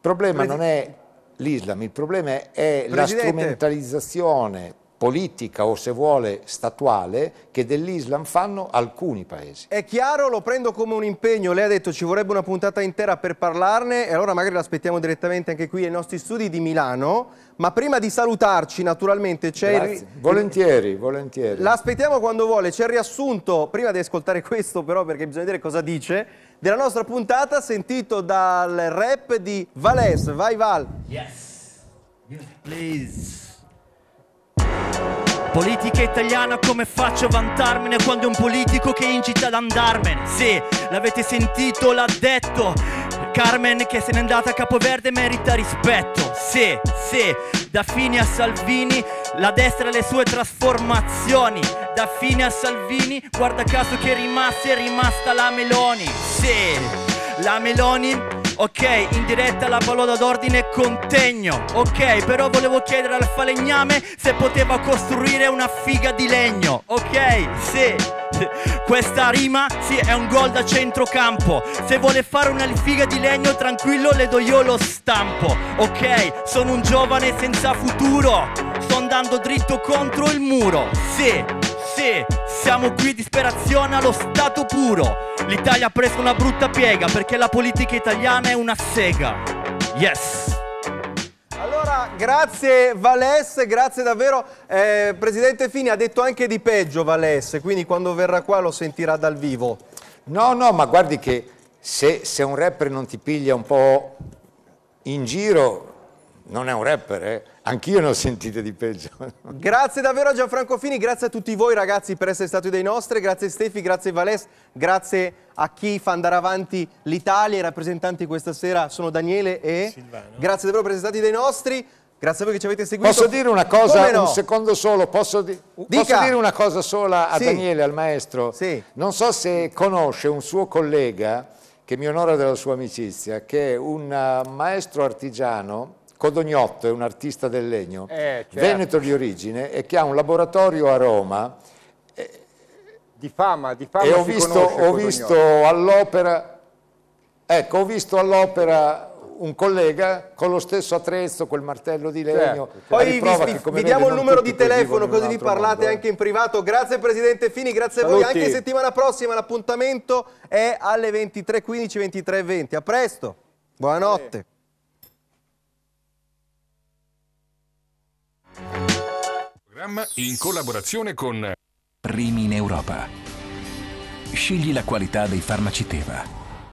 problema Presidente. non è l'Islam, il problema è Presidente. la strumentalizzazione politica o se vuole statuale che dell'Islam fanno alcuni paesi.
È chiaro, lo prendo come un impegno, lei ha detto ci vorrebbe una puntata intera per parlarne e allora magari l'aspettiamo direttamente anche qui ai nostri studi di Milano, ma prima di salutarci naturalmente c'è... Il...
Volentieri, volentieri.
L'aspettiamo quando vuole, c'è il riassunto, prima di ascoltare questo però perché bisogna vedere cosa dice, della nostra puntata sentito dal rap di Vales, vai Val!
yes
please!
Politica italiana come faccio a vantarmene quando è un politico che incita ad andarmene? Sì, l'avete sentito, l'ha detto. Carmen che se n'è andata a Capoverde merita rispetto. Sì, sì, da fine a Salvini, la destra le sue trasformazioni. Da fine a Salvini, guarda caso che rimasse, è rimasta la Meloni. Sì, la Meloni Ok, in diretta la parola d'ordine contegno. Ok, però volevo chiedere al falegname se poteva costruire una figa di legno. Ok, sì. Questa rima, sì, è un gol da centrocampo. Se vuole fare una figa di legno, tranquillo, le do io lo stampo. Ok, sono un giovane senza futuro. Sto andando dritto contro il muro. Sì te Siamo qui disperazione allo stato puro L'Italia ha preso una brutta piega perché la politica italiana è una sega Yes
allora, grazie Valesse, grazie davvero. Eh, Presidente Fini ha detto anche di peggio Valesse, quindi quando verrà qua lo sentirà dal vivo. No, no, ma guardi che se, se un rapper non ti piglia un po'
in giro non è un rapper, eh? anch'io ne ho sentite di peggio.
Grazie davvero a Gianfranco Fini, grazie a tutti voi ragazzi per essere stati dei nostri, grazie Stefi, grazie Vales, grazie a chi fa andare avanti l'Italia, i rappresentanti questa sera sono Daniele e Silvano. Grazie davvero per essere stati dei nostri. Grazie a voi che ci avete seguito. Posso dire una cosa, no? un
secondo solo, posso, di posso, dire una
cosa sola a sì. Daniele,
al maestro? Sì. Non so se conosce un suo collega che mi onora della sua amicizia, che è un eh, maestro artigiano Codognotto è un artista del legno,
eh, certo. veneto
di origine e che ha un laboratorio a Roma.
Di fama, di fama. E ho visto, ho visto
all'opera, ecco, ho visto all'opera un collega con lo stesso attrezzo, quel martello di legno. Certo, certo. Poi vi, vi, vi diamo il numero di telefono così vi parlate mondo. anche
in privato. Grazie Presidente Fini, grazie Saluti. a voi. Anche settimana prossima l'appuntamento è alle 23.15, 23.20. A presto, buonanotte. Sì.
programma in collaborazione con Primi in Europa. Scegli la qualità dei farmaci Teva